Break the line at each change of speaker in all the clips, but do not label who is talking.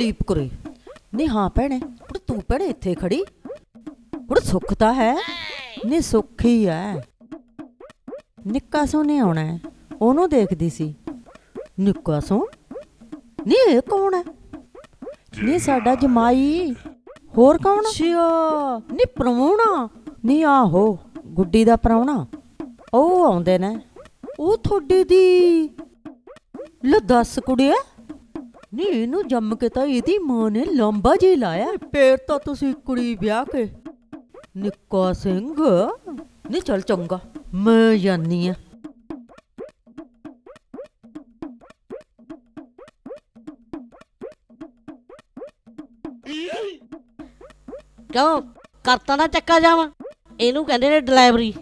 ਦਲੀਪ ਕਰੇ ਨਹੀਂ ਹਾਂ ਭੈਣੇ ਪਰ ਤੂੰ ਭੈਣੇ ਇੱਥੇ ਖੜੀ ਹੁਣ ਸੁੱਖ ਤਾਂ ਹੈ ਨਹੀਂ ਸੁੱਖੀ ਐ ਨਿੱਕਾ ਸੋਨੇ ਆਉਣਾ ਉਹਨੂੰ ਦੇਖਦੀ ਸੀ ਨਿੱਕਾ ਸੋ ਨੀ ਇਹ ਕੌਣ ਹੈ ਨੀ ਸਾਡਾ ਜਮਾਈ ਹੋਰ ਕੌਣ ਛਿਆ ਨੀ ਪ੍ਰਮੋਣਾ ਨੀ ਆਹੋ ਗੁੱਡੀ ਦਾ ਪ੍ਰਮੋਣਾ ਉਹ ਆਉਂਦੇ ਨੇ ਉਹ ਥੋੜੀ ਦੀ ਲੈ ਦੱਸ ਕੁੜੀਏ ਨਹੀਂ ਇਹਨੂੰ ਜੰਮ ਕੇ ਤਾਂ ਇਹਦੀ ਮਾਂ ਨੇ ਲੰਬਾ ਜੀ ਲਾਇਆ ਫੇਰ ਤਾਂ ਤੁਸੀਂ ਕੁੜੀ ਵਿਆਹ ਕੇ ਨਿੱਕਾ ਸਿੰਘ ਨਹੀਂ ਚਲ ਚੰਗਾ ਮੈਂ ਜਾਨੀ ਆ
ਕਿਉਂ
ਕਰਤਾ ਨਾ ਚੱਕਾ ਜਾਵਾਂ ਇਹਨੂੰ ਕਹਿੰਦੇ ਨੇ ਡਿਲੀਵਰੀ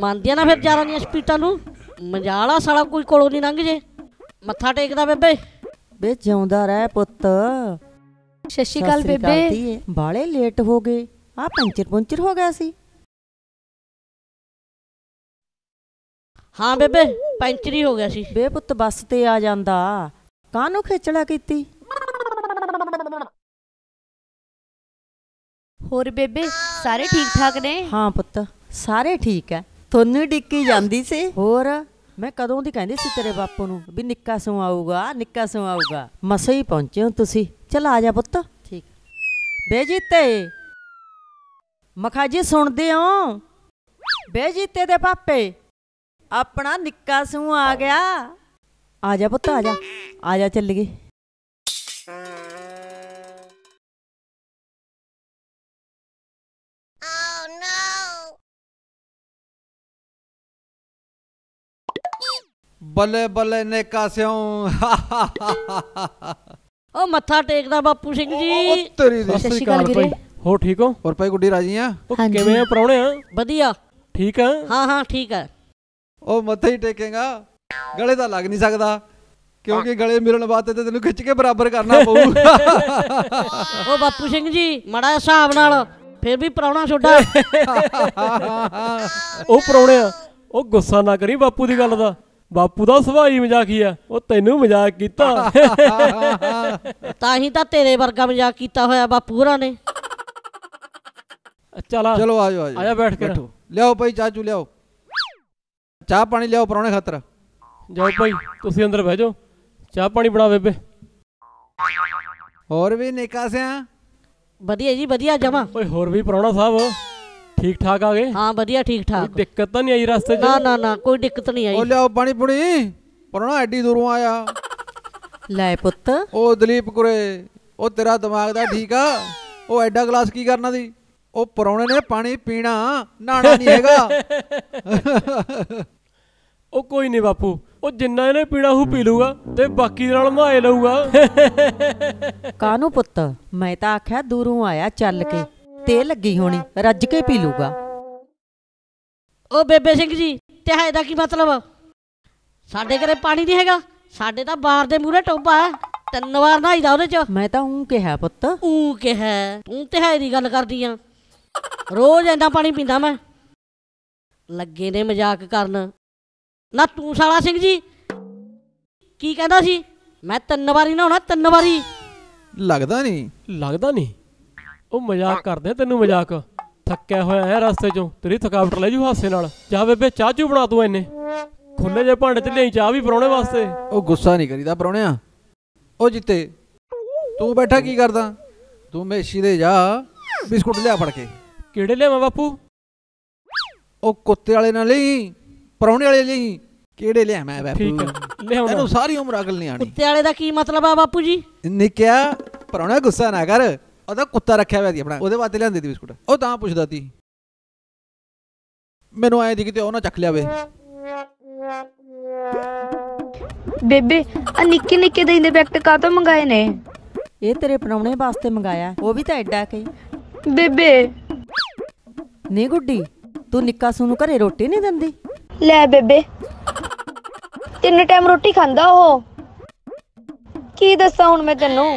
ਮੰਨਦੀਆਂ ਨਾ ਫਿਰ ਜਾਰਾਂ ਦੀਆਂ ਸਪੀਟਾਂ ਨੂੰ ਮਜਾਲਾ ਸਾਲਾ ਕੋਈ ਕੋਲੋਂ ਨਹੀਂ ਲੰਘ ਜੇ ਮੱਥਾ ਟੇਕਦਾ ਬੇਬੇ
ਬੇ ਜਿਉਂਦਾ ਰਹਿ ਪੁੱਤ
ਸ਼ਸ਼ੀਕਲ ਬੇਬੇ
ਬਾਲੇ ਲੇਟ ਹੋ ਗਏ ਆ ਪੰਚਰ ਪੰਚਰ ਹੋ ਗਿਆ ਸੀ ਹਾਂ ਬੇਬੇ ਪੈਂਚਰ ਹੀ ਹੋ ਗਿਆ ਸੀ ਬੇ ਪੁੱਤ ਬੱਸ ਤੇ ਆ ਜਾਂਦਾ ਕਾਹਨੂੰ ਖੇਚਲਾ ਕੀਤੀ ਹੋਰ ਬੇਬੇ ਸਾਰੇ ਠੀਕ ਠਾਕ ਨੇ ਹਾਂ ਪੁੱਤ ਸਾਰੇ ਠੀਕ ਐ ਤੁਹਾਨੂੰ ਡਿੱਕੀ ਜਾਂਦੀ ਸੀ ਹੋਰ ਮੈਂ ਕਦੋਂ ਦੀ ਕਹਿੰਦੀ ਸੀ ਤੇਰੇ ਬਾਪੂ ਨੂੰ ਵੀ ਨਿੱਕਾ ਸੋਂ ਆਊਗਾ ਨਿੱਕਾ ਸੋਂ ਆਊਗਾ ਮਸੇ ਹੀ ਪਹੁੰਚੇ ਹੋ ਤੁਸੀਂ ਚਲ ਆ ਜਾ ਪੁੱਤ ਠੀਕ ਬੇਜੀਤੇ ਮਖਾ ਮਖਾਜੀ ਸੁਣਦੇ ਹੋ ਬੇਜੀਤੇ ਦੇ ਪਾਪੇ ਆਪਣਾ ਨਿੱਕਾ ਸੋਂ ਆ ਗਿਆ ਆ ਜਾ ਪੁੱਤ ਆ ਜਾ ਆ ਜਾ ਚੱਲੀਏ
ਬੱਲੇ ਬੱਲੇ ਨੇਕਾ ਸਿਉ
ਉਹ ਮੱਥਾ ਟੇਕਦਾ ਬਾਪੂ ਸਿੰਘ ਜੀ ਉਹ ਤੇਰੀ ਦੀ ਸਤਿ ਸ਼੍ਰੀ ਅਕਾਲ ਭਾਈ
ਹੋ ਠੀਕ ਹੋ ਹੋਰ ਭਾਈ ਗੁੱਡੀ ਰਾਜੀ ਆ ਉਹ ਕਿਵੇਂ ਆ ਪਰੌਣੇ ਆ ਵਧੀਆ ਠੀਕ ਆ ਹਾਂ ਹਾਂ ਠੀਕ ਆ ਉਹ ਮੱਥਾ ਹੀ ਟੇਕੇਗਾ ਗਲੇ ਤਾਂ ਲੱਗ ਨਹੀਂ ਸਕਦਾ ਕਿਉਂਕਿ ਗਲੇ ਮਿਲਣ ਵਾਸਤੇ ਤੇ ਤੈਨੂੰ ਖਿੱਚ ਕੇ
ਬਰਾਬਰ ਕਰਨਾ ਪਊ ਉਹ
ਬਾਪੂ ਸਿੰਘ ਜੀ ਮੜਾ ਹਿਸਾਬ ਨਾਲ ਫੇਰ ਵੀ ਪਰੌਣਾ ਛੋਡਾ
ਉਹ ਪਰੌਣਿਆ ਉਹ ਗੁੱਸਾ ਨਾ ਕਰੀ ਬਾਪੂ ਦੀ ਗੱਲ ਦਾ ਬਾਪੂ ਦਾ ਸੁਭਾਈ ਮਜ਼ਾਕੀ ਆ ਉਹ ਤੈਨੂੰ ਮਜ਼ਾਕ ਕੀਤਾ
ਤਾਂ ਹੀ ਤਾਂ ਤੇਰੇ ਵਰਗਾ ਮਜ਼ਾਕ ਕੀਤਾ ਹੋਇਆ ਬਾਪੂ ਹਰਾਂ ਨੇ
ਲਾ ਚਲੋ ਆਜੋ ਆਜੋ ਆਜਾ ਬੈਠ ਕੇ ਲਿਆਓ ਭਾਈ ਚਾਚੂ ਲਿਆਓ ਚਾਹ ਪਾਣੀ
ਲਿਆਓ ਪਰੌਣੇ ਖਾਤਰ ਜਾਓ ਭਾਈ ਤੁਸੀਂ ਅੰਦਰ ਬਹਿ ਜਾਓ ਚਾਹ ਪਾਣੀ ਬਣਾ ਬੇਬੇ ਹੋਰ ਵੀ ਨਿਕਾਸਿਆ ਵਧੀਆ ਜੀ ਵਧੀਆ ਜਮਾ ਓਏ ਹੋਰ ਵੀ ਪਰੌਣਾ ਸਾਹਿਬ ਠੀਕ ਠਾਕ ਆ ਗਏ ਹਾਂ ਵਧੀਆ ਠੀਕ ਕੋਈ ਠਾਕ ਦਿੱਕਤ ਤਾਂ ਨਹੀਂ ਆਈ ਰਸਤੇ 'ਚ ਨਾ ਨਾ ਨਾ ਕੋਈ ਦਿੱਕਤ ਨਹੀਂ ਆਈ ਉਹ ਲਿਆ ਪਾਣੀ ਪੁਣੀ ਪਰਣਾ ਐਡੀ ਦੂਰੋਂ
ਆਇਆ ਲੈ ਪੁੱਤ ਉਹ ਦਲੀਪ ਕੁਰੇ ਉਹ ਤੇਰਾ ਦਿਮਾਗ ਦਾ ਠੀਕ ਆ ਉਹ ਐਡਾ ਗਲਾਸ ਕੀ ਕਰਨਾ ਦੀ
ਉਹ ਪਰੌਣੇ ਨੇ ਪਾਣੀ ਪੀਣਾ ਨਾਣਾ ਨਹੀਂ ਹੈਗਾ ਉਹ ਕੋਈ ਨਹੀਂ ਬਾਪੂ ਉਹ ਜਿੰਨਾ ਇਹਨੇ ਪੀਣਾ ਉਹ ਪੀ ਲੂਗਾ ਤੇ ਬਾਕੀ ਦੇ ਨਾਲ ਮਾਏ ਲਊਗਾ
ਕਾਹਨੂੰ ਪੁੱਤ ਮੈਂ ਤਾਂ ਆਖਿਆ ਦੂਰੋਂ ਆਇਆ ਚੱਲ ਕੇ ਤੇ ਲੱਗੀ ਹੋਣੀ ਰੱਜ ਕੇ ਪੀ ਲੂਗਾ ਉਹ ਬੇਬੇ ਸਿੰਘ ਜੀ ਤਿਹਾਏ ਦਾ ਕੀ
ਮਤਲਬ ਸਾਡੇ ਘਰੇ ਪਾਣੀ ਨਹੀਂ ਹੈਗਾ ਸਾਡੇ ਤਾਂ ਬਾਹਰ ਦੇ ਮੂਰੇ ਟੋਬਾ ਤਿੰਨ ਵਾਰ ਨਹਾਈਦਾ ਉਹਦੇ ਚ ਮੈਂ ਤਾਂ ਹੂੰ ਕਿਹਾ ਪੁੱਤ ਉਂ ਕਿਹਾ ਤੂੰ ਤਿਹਾਏ ਦੀ ਗੱਲ ਕਰਦੀ ਆ ਰੋਜ਼ ਇੰਨਾ ਪਾਣੀ ਪੀਂਦਾ ਮੈਂ ਲੱਗੇ ਨੇ ਮਜ਼ਾਕ ਕਰਨ ਨਾ ਤੂੰ ਸਾਲਾ ਸਿੰਘ ਜੀ ਕੀ ਕਹਿੰਦਾ ਸੀ ਮੈਂ ਤਿੰਨ ਵਾਰੀ ਨਹਾਉਣਾ ਤਿੰਨ
ਵਾਰੀ ਲੱਗਦਾ ਨਹੀਂ ਲੱਗਦਾ ਨਹੀਂ ਉਹ ਮਜ਼ਾਕ ਕਰਦੇ ਤੈਨੂੰ ਮਜ਼ਾਕ ਥੱਕਿਆ ਹੋਇਆ ਐ ਰਸਤੇ ਚੋਂ ਤੇਰੀ ਥਕਾਵਟ ਲੈ ਜੂ ਹਾਸੇ ਨਾਲ ਜਾ ਬੇਬੇ ਚਾਹ ਚੂ ਬਣਾ ਤੂੰ ਐਨੇ ਖੁੱਲੇ ਜੇ ਭਾਂਡੇ ਤੇ ਲਈ ਚਾਹ ਵੀ ਪਰੌਣੇ ਵਾਸਤੇ ਉਹ ਗੁੱਸਾ ਨਹੀਂ ਕਰੀਦਾ ਪਰੌਣਿਆ ਉਹ ਜਿੱਤੇ
ਤੂੰ ਬੈਠਾ ਕੀ ਕਰਦਾ ਤੂੰ ਮੇਸ਼ੀ ਦੇ ਜਾ ਬਿਸਕੁਟ ਲਿਆ ਫੜ ਕੇ ਕਿਹੜੇ ਲਿਆਵਾਂ ਬਾਪੂ ਉਹ ਕੁੱਤੇ ਵਾਲੇ ਨਾਲ ਲਈ ਪਰੌਣੇ ਵਾਲੇ ਲਈ ਕਿਹੜੇ ਲਿਆ ਮੈਂ ਬਾਪੂ ਠੀਕ ਹੈ ਇਹਨੂੰ ਸਾਰੀ ਉਮਰ ਅਗਲ ਨਹੀਂ ਆਣੀ
ਕੁੱਤੇ ਵਾਲੇ ਦਾ ਕੀ ਮਤਲਬ ਆ ਬਾਪੂ ਜੀ
ਨਿੱਕਿਆ ਪਰੌਣਾ ਗੁੱਸਾ ਨਾ ਕਰ ਉਹਦਾ ਕੁੱਤਾ ਰੱਖਿਆ ਹੋਇਆ ਸੀ ਆਪਣਾ ਉਹਦੇ ਵਾਸਤੇ ਲਿਆਂਦੇ ਸੀ ਬਿਸਕੁਟ ਉਹ ਤਾਂ ਪੁੱਛਦਾ ਸੀ ਮੈਨੂੰ ਆਇਆ ਸੀ ਕਿਤੇ ਉਹ ਨਾ ਚੱਕ ਲਿਆਵੇ
ਬੇਬੇ ਆ ਨਿੱਕੇ ਨਿੱਕੇ ਦੇ ਇੰਦੇ ਕਾ ਕਾਤੋਂ ਮੰਗਾਏ ਨੇ ਇਹ ਤੇਰੇ ਪਰੌਣੇ ਵਾਸਤੇ ਮੰਗਾਇਆ ਉਹ ਵੀ ਤਾਂ ਐਡਾ ਕਈ ਬੇਬੇ ਨਹੀਂ ਗੁੱਡੀ ਤੂੰ ਨਿੱਕਾ ਸੂ ਨੂੰ ਘਰੇ ਰੋਟੀ ਨਹੀਂ ਦਿੰਦੀ ਲੈ ਬੇਬੇ ਤਿੰਨ ਟਾਈਮ ਰੋਟੀ ਖਾਂਦਾ ਉਹ ਕੀ ਦੱਸਾਂ
ਹੁਣ ਮੈਂ ਤੈਨੂੰ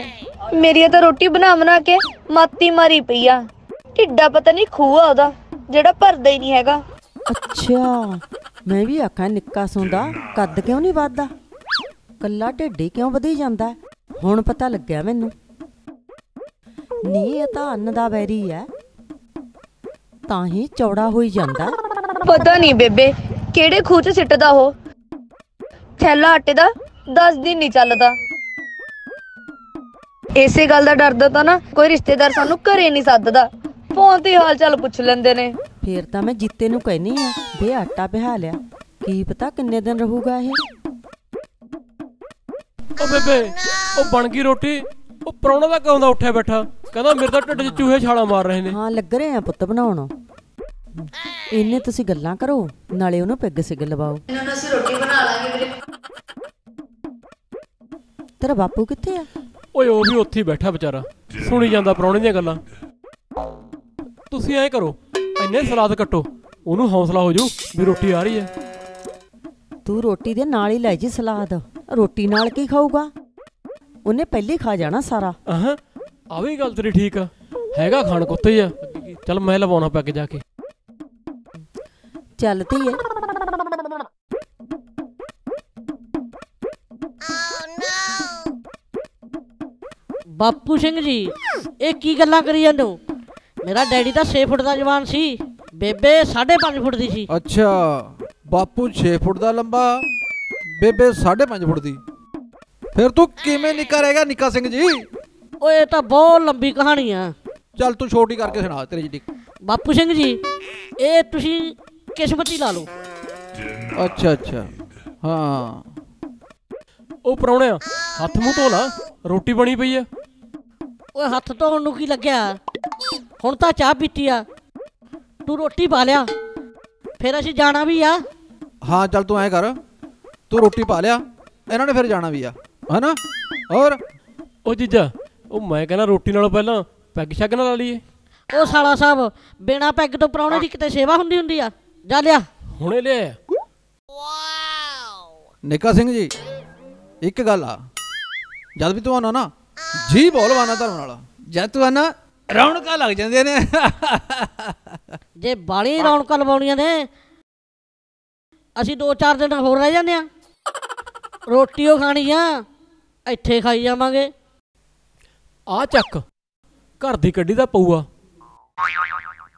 ਮੇਰੀ ਤਾਂ ਰੋਟੀ ਬਣਾ ਬਣਾ ਕੇ ਮਾਤੀ ਮਾਰੀ ਪਈ ਆ ਢਿੱਡਾ ਪਤਾ
ਨਹੀਂ ਖੂਆ ਉਹਦਾ ਜਿਹੜਾ ਭਰਦਾ ਹੀ ਨਹੀਂ ਹੈਗਾ ਅੱਛਾ ਮੈਂ ਵੀ ਆਖਾਂ ਨਿੱਕਾ ਸੁੰਦਾ ਕੱਦ ਕਿਉਂ ਨਹੀਂ ਵੱਧਦਾ ਕੱਲਾ ਢਿੱਡੇ ਕਿਉਂ ਵਧੀ ਜਾਂਦਾ ਹੁਣ ਪਤਾ ਲੱਗਿਆ ਮੈਨੂੰ ਨੀ ਇਹ ਤਾਂ ਅੰਨ ਦਾ ਵੈਰੀ ਹੈ ਤਾਂ ਹੀ ਚੌੜਾ ਹੋਈ ਜਾਂਦਾ ਪਤਾ ਨਹੀਂ ਬੇਬੇ ਕਿਹੜੇ ਖੂਚ ਸਿੱਟਦਾ
ਉਹ ਥੈਲਾ ਆਟੇ ਦਾ 10 ਦਿਨ ਨਹੀਂ ਚੱਲਦਾ ਇਸੇ ਗੱਲ ਦਾ ਡਰਦਾ ਤਾਂ ਨਾ ਕੋਈ ਰਿਸ਼ਤੇਦਾਰ ਸਾਨੂੰ ਘਰੇ ਨਹੀਂ ਸੱਦਦਾ ਫੋਨ ਤੇ
ਹਾਲ ਚਾਲ ਪੁੱਛ ਲੈਂਦੇ ਨੇ ਫੇਰ ਤਾਂ ਮੈਂ ਜਿੱਤੇ ਨੂੰ ਕਹਿਨੀ ਆ ਬੇ ਆਟਾ ਪਿਹਾ ਲਿਆ ਕੀ ਪਤਾ ਕਿੰਨੇ ਦਿਨ ਰਹੂਗਾ ਇਹ
ਓ ਬੇਬੇ ਉਹ ਬਣ ਗਈ ਰੋਟੀ ਉਹ ਪਰੌਣਾ ਦਾ ਕਹਿੰਦਾ ਉੱਠਿਆ ਬੈਠਾ ਕਹਿੰਦਾ ਮੇਰੇ ਤਾਂ ਢਿੱਡ 'ਚ ਚੂਹੇ ਛਾਲਾ ਮਾਰ ਰਹੇ ਨੇ ਹਾਂ ਲੱਗ ਰਹੇ
ਆ ਪੁੱਤ ਬਣਾਉਣ ਇੰਨੇ ਤੁਸੀਂ ਗੱਲਾਂ ਕਰੋ ਨਾਲੇ ਉਹਨੂੰ ਪਿੱਗ ਸਿੱਗ ਲਵਾਓ ਇਹਨਾਂ
ਨੂੰ ਅਸੀਂ ਰੋਟੀ ਬਣਾ ਲਾਂਗੇ ਵੀਰੇ
ਤੇਰਾ ਬਾਪੂ ਕਿੱਥੇ ਆ ਓਏ ਉਹ ਵੀ ਉੱਥੇ ਹੀ ਬੈਠਾ ਵਿਚਾਰਾ ਸੁਣੀ ਜਾਂਦਾ ਪਰੌਣੇ ਦੀਆਂ ਗੱਲਾਂ ਤੁਸੀਂ ਐਂ ਕਰੋ ਐਨੇ ਸਲਾਦ ਕੱਟੋ ਉਹਨੂੰ ਹੌਸਲਾ ਹੋ ਜਾਊ ਵੀ ਰੋਟੀ ਆ ਰਹੀ ਐ ਤੂੰ
ਰੋਟੀ ਦੇ ਨਾਲ ਹੀ ਲੈ ਜੀ ਸਲਾਦ ਰੋਟੀ ਨਾਲ ਕੀ ਖਾਊਗਾ ਉਹਨੇ ਪਹਿਲੇ ਖਾ ਜਾਣਾ ਸਾਰਾ
ਆਹ ਆ ਵੀ ਗੱਲ ਤੇਰੀ ਠੀਕ ਆ ਹੈਗਾ ਖਾਣ ਕੁੱਤੇ ਆ ਚੱਲ ਮੈਂ ਲਵਾਉਣਾ ਪੈ ਕੇ ਜਾ ਕੇ
ਚੱਲ ਧੀਏ
ਬਾਪੂ ਸਿੰਘ ਜੀ ਇਹ ਕੀ ਗੱਲਾਂ ਕਰੀ ਜਾਂਦੇ ਹੋ ਮੇਰਾ ਡੈਡੀ ਤਾਂ 6 ਫੁੱਟ ਦਾ ਜਵਾਨ ਸੀ ਬੇਬੇ 5.5 ਫੁੱਟ ਦੀ ਸੀ
ਅੱਛਾ ਬਾਪੂ 6 ਫੁੱਟ ਦਾ ਲੰਬਾ ਬੇਬੇ 5.5 ਫੁੱਟ ਦੀ ਫਿਰ ਤੂੰ ਕਿਵੇਂ ਨਿਕਾ ਰਹੇਗਾ ਨਿੱਕਾ ਸਿੰਘ ਜੀ ਓਏ ਇਹ ਤਾਂ ਬਹੁਤ ਲੰਬੀ ਕਹਾਣੀ ਆ ਚੱਲ ਤੂੰ ਛੋਟੀ ਕਰਕੇ ਸੁਣਾ ਤੇਰੀ ਜਿੱਡੀ
ਬਾਪੂ ਸਿੰਘ ਜੀ ਇਹ ਤੁਸੀਂ ਕਿਸਮਤੀ ਲਾ ਲਓ
ਅੱਛਾ ਅੱਛਾ ਹਾਂ
ਉਹ ਪਰੌਣਿਆ ਹੱਥ ਮੂੰਹ ਧੋ ਲਾ ਰੋਟੀ ਬਣੀ ਪਈ ਆ ਓਏ ਹੱਥ ਧੋਣ ਨੂੰ ਕੀ ਲੱਗਿਆ ਹੁਣ ਤਾਂ ਚਾਹ ਪੀਤੀ ਆ ਤੂੰ ਰੋਟੀ ਪਾ ਲਿਆ ਫੇਰ ਅਸੀਂ ਜਾਣਾ ਵੀ ਆ
ਹਾਂ ਚੱਲ ਤੂੰ
ਐ ਕਰ ਤੂੰ ਰੋਟੀ ਪਾ ਲਿਆ ਇਹਨਾਂ ਨੇ ਫੇਰ ਜਾਣਾ ਵੀ ਆ ਹੈਨਾ ਹੋਰ ਉਹ ਜੀਜਾ ਉਹ ਮੈਂ ਕਹਿੰਦਾ ਰੋਟੀ ਨਾਲੋਂ ਪਹਿਲਾਂ ਪੈਗ ਛੱਗ ਨਾਲ ਲਾ ਲਈਏ ਉਹ ਸਾਲਾ ਸਾਹਿਬ
ਬਿਨਾ ਪੈਗ ਤੋਂ ਪਰੌਣੇ ਦੀ ਕਿਤੇ ਸੇਵਾ ਹੁੰਦੀ ਹੁੰਦੀ ਆ ਜਾ ਲਿਆ ਹੁਣੇ ਲਿਆ ਵਾਓ
ਨਿਕਾ ਸਿੰਘ ਜੀ ਇੱਕ ਗੱਲ ਆ ਜਦ ਵੀ ਤੂੰ ਆਉਣਾ ਨਾ ਜੀ ਬੋਲਵਾਨਾ ਧਰਮ ਨਾਲ ਜੈਤੂਆਨਾ ਰੌਣਕਾਂ ਲੱਗ ਜਾਂਦੀਆਂ ਨੇ ਜੇ
ਬਾਲੀ ਰੌਣਕਾਂ ਲਵਾਉਣੀਆਂ ਨੇ ਅਸੀਂ 2-4 ਦਿਨ ਹੋਰ ਰਹਿ ਜਾਂਦੇ ਆ ਰੋਟੀ ਉਹ ਖਾਣੀ ਆ ਇੱਥੇ ਖਾਈ ਜਾਵਾਂਗੇ
ਆ ਚੱਕ ਘਰ ਦੀ ਕੱਢੀ ਦਾ ਪਊਆ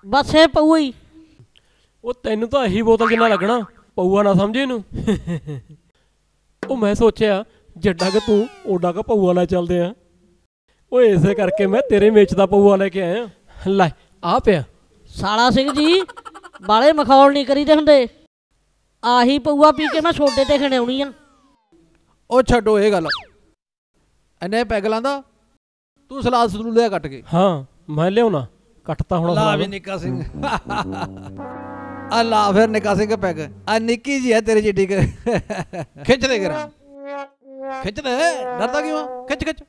ਬਸ ਇਹ ਪਊ ਹੀ ਉਹ ਤੈਨੂੰ ਤਾਂ ਇਹੀ ਬੋਤਲ ਜਿੰਨਾ ਲੱਗਣਾ ਪਊਆ ਨਾ ਸਮਝੇ ਇਹਨੂੰ ਉਹ ਮੈਂ ਸੋਚਿਆ ਜੱਡਾ ਕਿ ਤੂੰ ਓਡਾ ਕਿ ਪਊਆ ਨਾਲ ਚੱਲਦੇ ਆ ਓਏ ਇਸੇ ਕਰਕੇ ਮੈਂ ਤੇਰੇ ਮੇਚ ਦਾ ਪਊਆ ਲੈ ਕੇ ਆਇਆ ਲੈ ਆ ਪਿਆ
ਸਾਲਾ ਸਿੰਘ ਜੀ ਬਾਲੇ ਮਖੌਲ ਨਹੀਂ ਕਰੀਦੇ ਹੁੰਦੇ ਆਹੀ ਪਊਆ ਪੀ
ਕੇ ਮੈਂ ਛੋਡੇ ਤੇ ਖਣਾਉਣੀ ਆ ਉਹ ਛੱਡੋ ਇਹ ਗੱਲ ਐਨੇ ਪੈਗਲਾਂ ਦਾ ਤੂੰ ਸਲਾਦ ਸਲੂ ਲਿਆ ਕੱਟ ਕੇ
ਹਾਂ ਮੈਂ ਲਿਆਉਣਾ ਕੱਟਤਾ ਹੁਣ ਲਾ ਵੀ ਨਿੱਕਾ ਸਿੰਘ
ਆ ਲਾ ਫਿਰ ਨਿੱਕਾ ਸਿੰਘ ਪੈਗ ਆ ਨਿੱਕੀ ਜੀ ਹੈ ਤੇਰੇ ਜਿੱਡੀ ਖਿੱਚ ਦੇ ਕਰਾਂ ਖਿੱਚ ਦੇ ਡਰਦਾ ਕਿਉਂ ਖਿੱਚ ਖਿੱਚ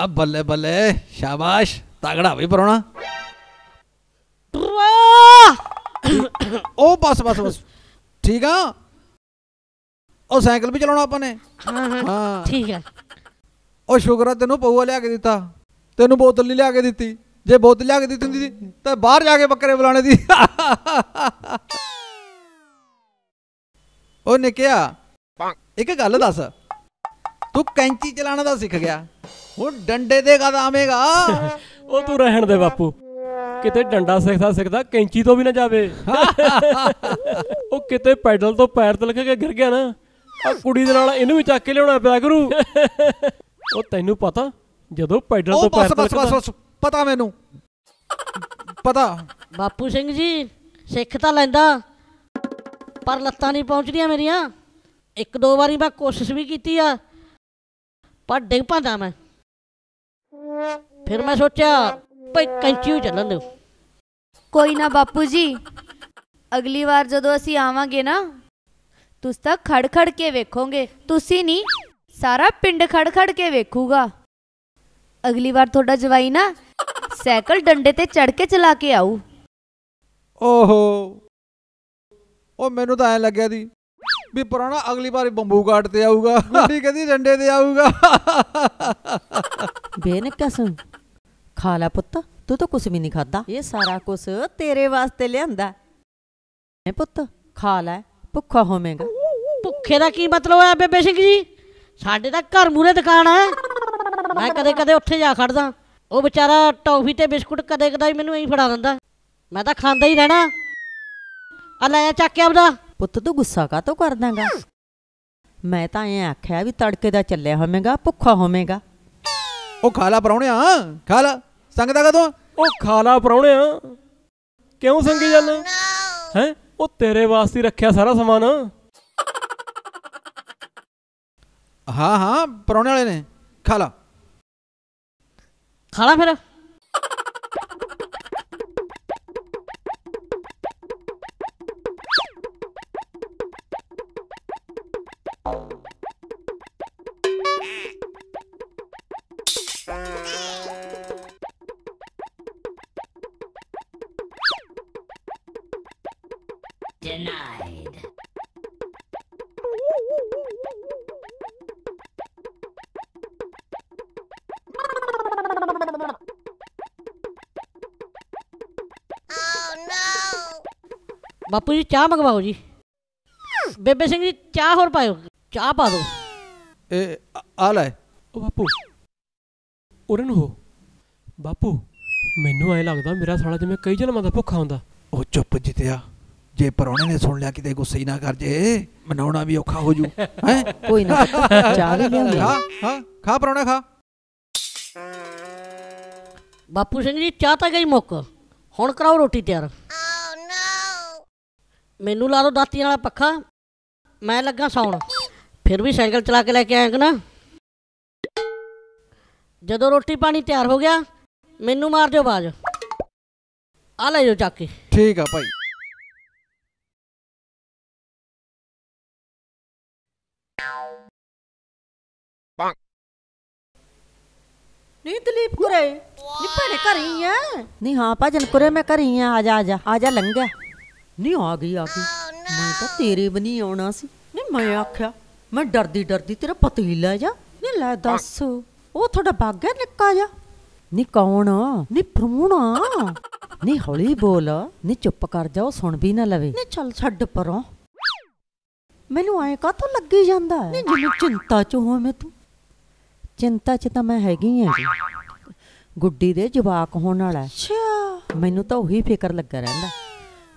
ਆ ਬੱਲੇ ਬੱਲੇ ਸ਼ਾਬਾਸ਼ ਤਗੜਾ ਵੀ ਪਰੋਣਾ ਉਹ ਬਸ ਬਸ ਬਸ ਠੀਕ ਆ ਉਹ ਸਾਈਕਲ ਵੀ ਚਲਾਉਣਾ ਆਪਾਂ ਨੇ ਹਾਂ ਹਾਂ ਠੀਕ ਹੈ ਉਹ ਸ਼ੁਕਰ ਆ ਤੈਨੂੰ ਪਊਆ ਲਿਆ ਕੇ ਦਿੱਤਾ ਤੈਨੂੰ ਬੋਤਲ ਨਹੀਂ ਲਿਆ ਕੇ ਦਿੱਤੀ ਜੇ ਬੋਤਲ ਲਿਆ ਕੇ ਦਿੱਤੀ ਹੁੰਦੀ ਤਾਂ ਬਾਹਰ ਜਾ ਕੇ ਬੱਕਰੇ ਬੁਲਾਣੇ ਦੀ ਉਹ ਨਿਕਿਆ ਇੱਕ ਗੱਲ ਦੱਸ ਤੂੰ ਕੈਂਚੀ ਚਲਾਉਣਾ ਦਾ ਸਿੱਖ ਗਿਆ ਹੁਣ ਡੰਡੇ ਦੇ ਕਦਾਵੇਂਗਾ
ਉਹ ਤੂੰ ਰਹਿਣ ਦੇ ਬਾਪੂ ਕਿਤੇ ਡੰਡਾ ਸਿੱਖਦਾ ਸਿੱਖਦਾ ਕੈਂਚੀ ਤੋਂ ਵੀ ਨਾ ਜਾਵੇ ਉਹ ਕਿਤੇ ਪੈਡਲ ਤੋਂ ਪੈਰ ਤੇ ਲੱਗੇ ਕੇ ਗਿਰ ਗਿਆ ਨਾ ਆ ਕੁੜੀ ਦੇ ਨਾਲ ਇਹਨੂੰ ਵੀ ਚੱਕ ਕੇ ਲਿਆਉਣਾ ਪਿਆ ਕਰੂ ਉਹ ਤੈਨੂੰ ਪਤਾ ਜਦੋਂ ਪੈਡਲ ਤੋਂ ਪੈਰ ਤਿਲਕ ਬਸ ਬਸ ਪਤਾ ਮੈਨੂੰ
ਪਤਾ ਬਾਪੂ ਸਿੰਘ ਜੀ ਸਿੱਖ ਤਾਂ ਲੈਂਦਾ ਪਰ ਲੱਤਾਂ ਨਹੀਂ ਪਹੁੰਚਦੀਆਂ ਮੇਰੀਆਂ ਇੱਕ ਦੋ ਵਾਰੀ ਮੈਂ ਕੋਸ਼ਿਸ਼ ਵੀ ਕੀਤੀ ਆ ਪਰ ਡਿੱਗ ਪਾਂਦਾ ਮੈਂ ਫਿਰ ਮੈਂ ਸੋਚਿਆ ਭਈ ਕੈਂਚੀ ਚੱਲਣ ਦਿਓ
ਕੋਈ ਨਾ ਬਾਪੂ ਜੀ ਅਗਲੀ ਵਾਰ ਜਦੋਂ ਅਸੀਂ ਆਵਾਂਗੇ ਨਾ ਤੁਸ ਤਾਂ ਖੜ ਖੜ ਕੇ ਵੇਖੋਗੇ ਤੁਸੀਂ ਨਹੀਂ ਸਾਰਾ ਪਿੰਡ ਖੜ ਖੜ ਕੇ ਵੇਖੂਗਾ ਅਗਲੀ ਵਾਰ ਤੁਹਾਡਾ ਜਵਾਈ ਨਾ ਸਾਈਕਲ ਡੰਡੇ ਤੇ ਚੜ ਕੇ ਚਲਾ
ਕੇ ਆਉ ਓਹੋ ਉਹ ਮੈਨੂੰ ਤਾਂ ਐ ਲੱਗਿਆ ਦੀ ਵੀ ਪੁਰਾਣਾ ਅਗਲੀ ਵਾਰ ਬੰਬੂ ਕਾਟ ਤੇ ਆਊਗਾ ਗੁੱਡੀ ਕਹਿੰਦੀ ਡੰਡੇ ਤੇ ਆਊਗਾ
ਬੇਨਕਸਮ ਖਾ ਲੈ ਪੁੱਤ ਤੂੰ ਤਾਂ ਕੁਝ ਵੀ ਨਹੀਂ ਖਾਦਾ ਇਹ ਸਾਰਾ ਕੁਝ ਤੇਰੇ ਵਾਸਤੇ ਲਿਆਂਦਾ ਐ ਪੁੱਤ ਖਾ ਲੈ ਭੁੱਖਾ ਹੋਵੇਂਗਾ ਭੁੱਖੇ
ਦਾ ਕੀ ਮਤਲਬ ਹੈ ਬੇਬੇ ਸਿੰਘ ਜੀ ਸਾਡੇ ਤਾਂ ਘਰ ਮੂਰੇ ਦੁਕਾਨ ਹੈ ਮੈਂ ਕਦੇ ਕਦੇ ਉੱਥੇ ਜਾ ਖੜਦਾ ਉਹ ਵਿਚਾਰਾ ਟੌਫੀ ਤੇ ਬਿਸਕੁਟ ਕਦੇ ਕਦੇ ਮੈਨੂੰ ਐਂ ਫੜਾ
ਦਿੰਦਾ ਮੈਂ ਤਾਂ ਖਾਂਦਾ ਹੀ ਰਹਿਣਾ ਆ ਲੈ ਚੱਕ ਕੇ ਆਪਦਾ ਪੁੱਤ ਤੂੰ ਗੁੱਸਾ ਕਾਤੋਂ ਕਰਦਾਂਗਾ ਮੈਂ ਤਾਂ ਐਂ ਆਖਿਆ ਵੀ ਤੜਕੇ ਦਾ ਚੱਲਿਆ ਹੋਵੇਂਗਾ ਭੁੱਖਾ ਹੋਵੇਂਗਾ
ਉਹ ਖਾਲਾ ਪਰੌਣਿਆ ਖਾਲਾ ਸੰਗਦਾ ਕਦੋਂ ਉਹ ਖਾਲਾ ਪਰੌਣਿਆ ਕਿਉਂ ਸੰਗੀ ਜਾਂਦਾ ਹੈ ਉਹ ਤੇਰੇ ਵਾਸਤੇ ਰੱਖਿਆ ਸਾਰਾ ਸਮਾਨ ਹਾਂ ਹਾਂ ਪਰੌਣੇ ਵਾਲੇ ਨੇ
ਖਾਲਾ ਖਾਲਾ ਫਿਰ
ਬਾਪੂ ਜੀ ਚਾਹ ਮੰਗਵਾਓ ਜੀ
ਬੇਬੇ ਸਿੰਘ ਜੀ ਚਾਹ ਹੋਰ ਪਾਇਓ ਚਾਹ ਪਾ ਦਿਓ ਇਹ ਆ ਲੈ ਉਹ ਬਾਪੂ ਉਰਨ ਹੋ ਬਾਪੂ ਮੈਨੂੰ ਐ ਲੱਗਦਾ ਮੇਰਾ ਸਾਲਾ ਜਿਵੇਂ ਕਈ ਜਨਮਾਂ ਦਾ ਭੁੱਖਾ ਹੁੰਦਾ ਉਹ ਚੁੱਪ ਜਿਤਿਆ ਜੇ ਪਰੌਣੇ ਨੇ ਸੁਣ ਲਿਆ ਕਿਤੇ ਗੁੱਸੇ ਹੀ ਨਾ ਕਰ ਜੇ
ਮਨਾਉਣਾ ਵੀ ਔਖਾ ਹੋ ਜੂ ਹੈ ਕੋਈ ਨਾ ਚਾਹ ਵੀ ਲਿਆਉਂਦੇ ਖਾ ਹਾਂ ਖਾ ਪਰੌਣਾ
ਖਾ ਬਾਪੂ ਸਿੰਘ ਜੀ ਚਾਹ ਤਾਂ ਗਈ ਮੁੱਕ ਹੁਣ ਕਰਾਓ ਰੋਟੀ ਤਿਆਰ ਮੈਨੂੰ ਲਾ ਦੋ ਦਾਤੀਆਂ ਵਾਲਾ ਪੱਖਾ ਮੈਂ ਲੱਗਾ ਸੌਣ ਫਿਰ ਵੀ ਸਾਈਕਲ ਚਲਾ ਕੇ ਲੈ ਕੇ ਆਇਆ ਕਿ ਨਾ ਜਦੋਂ ਰੋਟੀ ਪਾਣੀ ਤਿਆਰ ਹੋ ਗਿਆ ਮੈਨੂੰ ਮਾਰ ਦਿਓ ਬਾਜ
ਆ ਲੈ ਜੋ ਚੱਕੀ ਠੀਕ ਆ ਭਾਈ ਨਹੀਂ ਦਲੀਪ ਕਰੇ ਨਹੀਂ ਭੈਣੇ ਘਰ ਹੀ ਆ ਨਹੀਂ ਹਾਂ ਭਾਜਨ ਕਰੇ
ਮੈਂ ਘਰ ਹੀ ਆ ਆ ਜਾ ਆ ਜਾ ਆ ਜਾ ਲੰਘ ਨਹੀਂ ਆ ਗਈ ਆ ਗਈ ਮੈਂ ਤਾਂ ਤੇਰੇ ਵੀ ਨਹੀਂ ਆਉਣਾ ਸੀ ਨਹੀਂ ਮੈਂ ਆਖਿਆ ਮੈਂ ਡਰਦੀ ਡਰਦੀ ਤੇਰਾ ਪਤਾ ਹੀ ਲੈ ਜਾ ਨਹੀਂ ਲੈ ਦੱਸ
ਉਹ
ਤੁਹਾਡਾ ਬਾਗ ਹੈ ਨਿੱਕਾ ਜਾ ਨਹੀਂ ਕੌਣ ਨਹੀਂ ਪ੍ਰਮੂਣਾ ਨਹੀਂ ਹੌਲੀ ਬੋਲ ਨਹੀਂ ਚੁੱਪ ਕਰ ਜਾ ਉਹ ਸੁਣ ਵੀ ਨਾ ਲਵੇ ਨਹੀਂ ਚੱਲ ਛੱਡ ਪਰੋਂ ਮੈਨੂੰ ਐ ਕਾਤੋਂ ਲੱਗੀ ਜਾਂਦਾ ਨਹੀਂ ਜਿਵੇਂ ਚਿੰਤਾ ਚ ਮੈਂ ਤੂੰ ਚਿੰਤਾ ਚ ਤਾਂ ਮੈਂ ਹੈਗੀ ਆ ਗੁੱਡੀ ਦੇ ਜਵਾਕ ਹੋਣ ਵਾਲਾ ਅੱਛਾ ਮੈਨੂੰ ਤਾਂ ਉਹੀ ਫਿਕਰ ਲੱਗਾ ਰਹਿੰਦਾ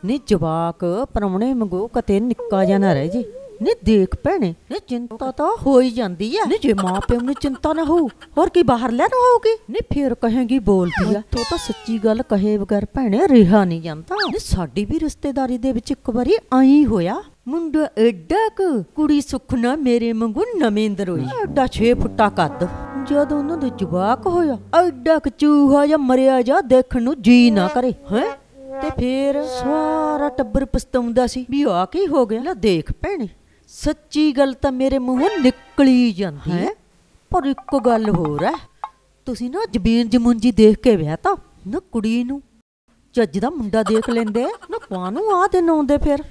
ਨੀ ਜਵਾਕ ਪਰਮਣੇ ਮੰਗੋ ਕਤੇ ਨਿੱਕਾ ਜਾਂ ਨਾ ਰਹਿ ਜੀ ਨੀ ਦੇਖ ਭੈਣੇ ਨੀ ਚਿੰਤਾ ਤਾਂ ਹੋ ਹੀ ਜਾਂਦੀ ਆ ਨੀ ਜੇ ਪਿਓ ਨੂੰ ਚਿੰਤਾ ਨਾ ਹੋ ਹੋਰ ਕੀ ਬਾਹਰ ਲੈ ਨਾ ਹੋਊਗੀ ਨੀ ਫੇਰ ਕਹੇਗੀ ਬੋਲਦੀ ਆ ਤੋ ਤਾਂ ਸੱਚੀ ਗੱਲ ਕਹੇ ਬਗੈਰ ਭੈਣੇ ਰਿਹਾ ਨਹੀਂ ਜਾਂਦਾ ਨੀ ਸਾਡੀ ਵੀ ਰਿਸ਼ਤੇਦਾਰੀ ਦੇ ਵਿੱਚ ਇੱਕ ਵਾਰੀ ਆਈ ਹੋਇਆ ਮੁੰਡਾ ਐਡਾ ਕੁ ਕੁੜੀ ਸੁਖਨਾ ਮੇਰੇ ਮੰਗੂ ਨਮੇਂਦਰ ਹੋਈ ਐਡਾ 6 ਫੁੱਟਾ ਕੱਦ ਜਦੋਂ ਉਹਨਾਂ ਦੇ ਜਵਾਕ ਹੋਇਆ ਐਡਾ ਕੁ ਚੂਹਾ ਜਾਂ ਮਰਿਆ ਜਾਂ ਦੇਖਣ ਨੂੰ ਜੀ ਨਾ ਕਰੇ ਹੈ ਤੇ ਫਿਰ ਸਾਰਾ ਟੱਬਰ ਪਸਤਾਉਂਦਾ ਸੀ ਵੀ ਆ ਕੀ ਹੋ ਗਿਆ ਲੈ ਦੇਖ ਭੈਣੇ ਸੱਚੀ ਗੱਲ ਤਾਂ ਮੇਰੇ ਮੂੰਹੋਂ ਨਿਕਲੀ ਜਾਂਦੀ ਹੈ ਪਰ ਇੱਕ ਗੱਲ ਹੋਰ ਹੈ ਤੁਸੀਂ ਨਾ ਜਬੀਨ ਜਮੁੰਜੀ ਜੀ ਦੇਖ ਕੇ ਵਿਆਹ ਤਾਂ ਨਾ ਕੁੜੀ ਨੂੰ ਚੱਜ ਦਾ ਮੁੰਡਾ ਦੇਖ ਲੈਂਦੇ ਨਾ ਕਾਨੂੰ ਆ ਦਿਨ ਆਉਂਦੇ ਫਿਰ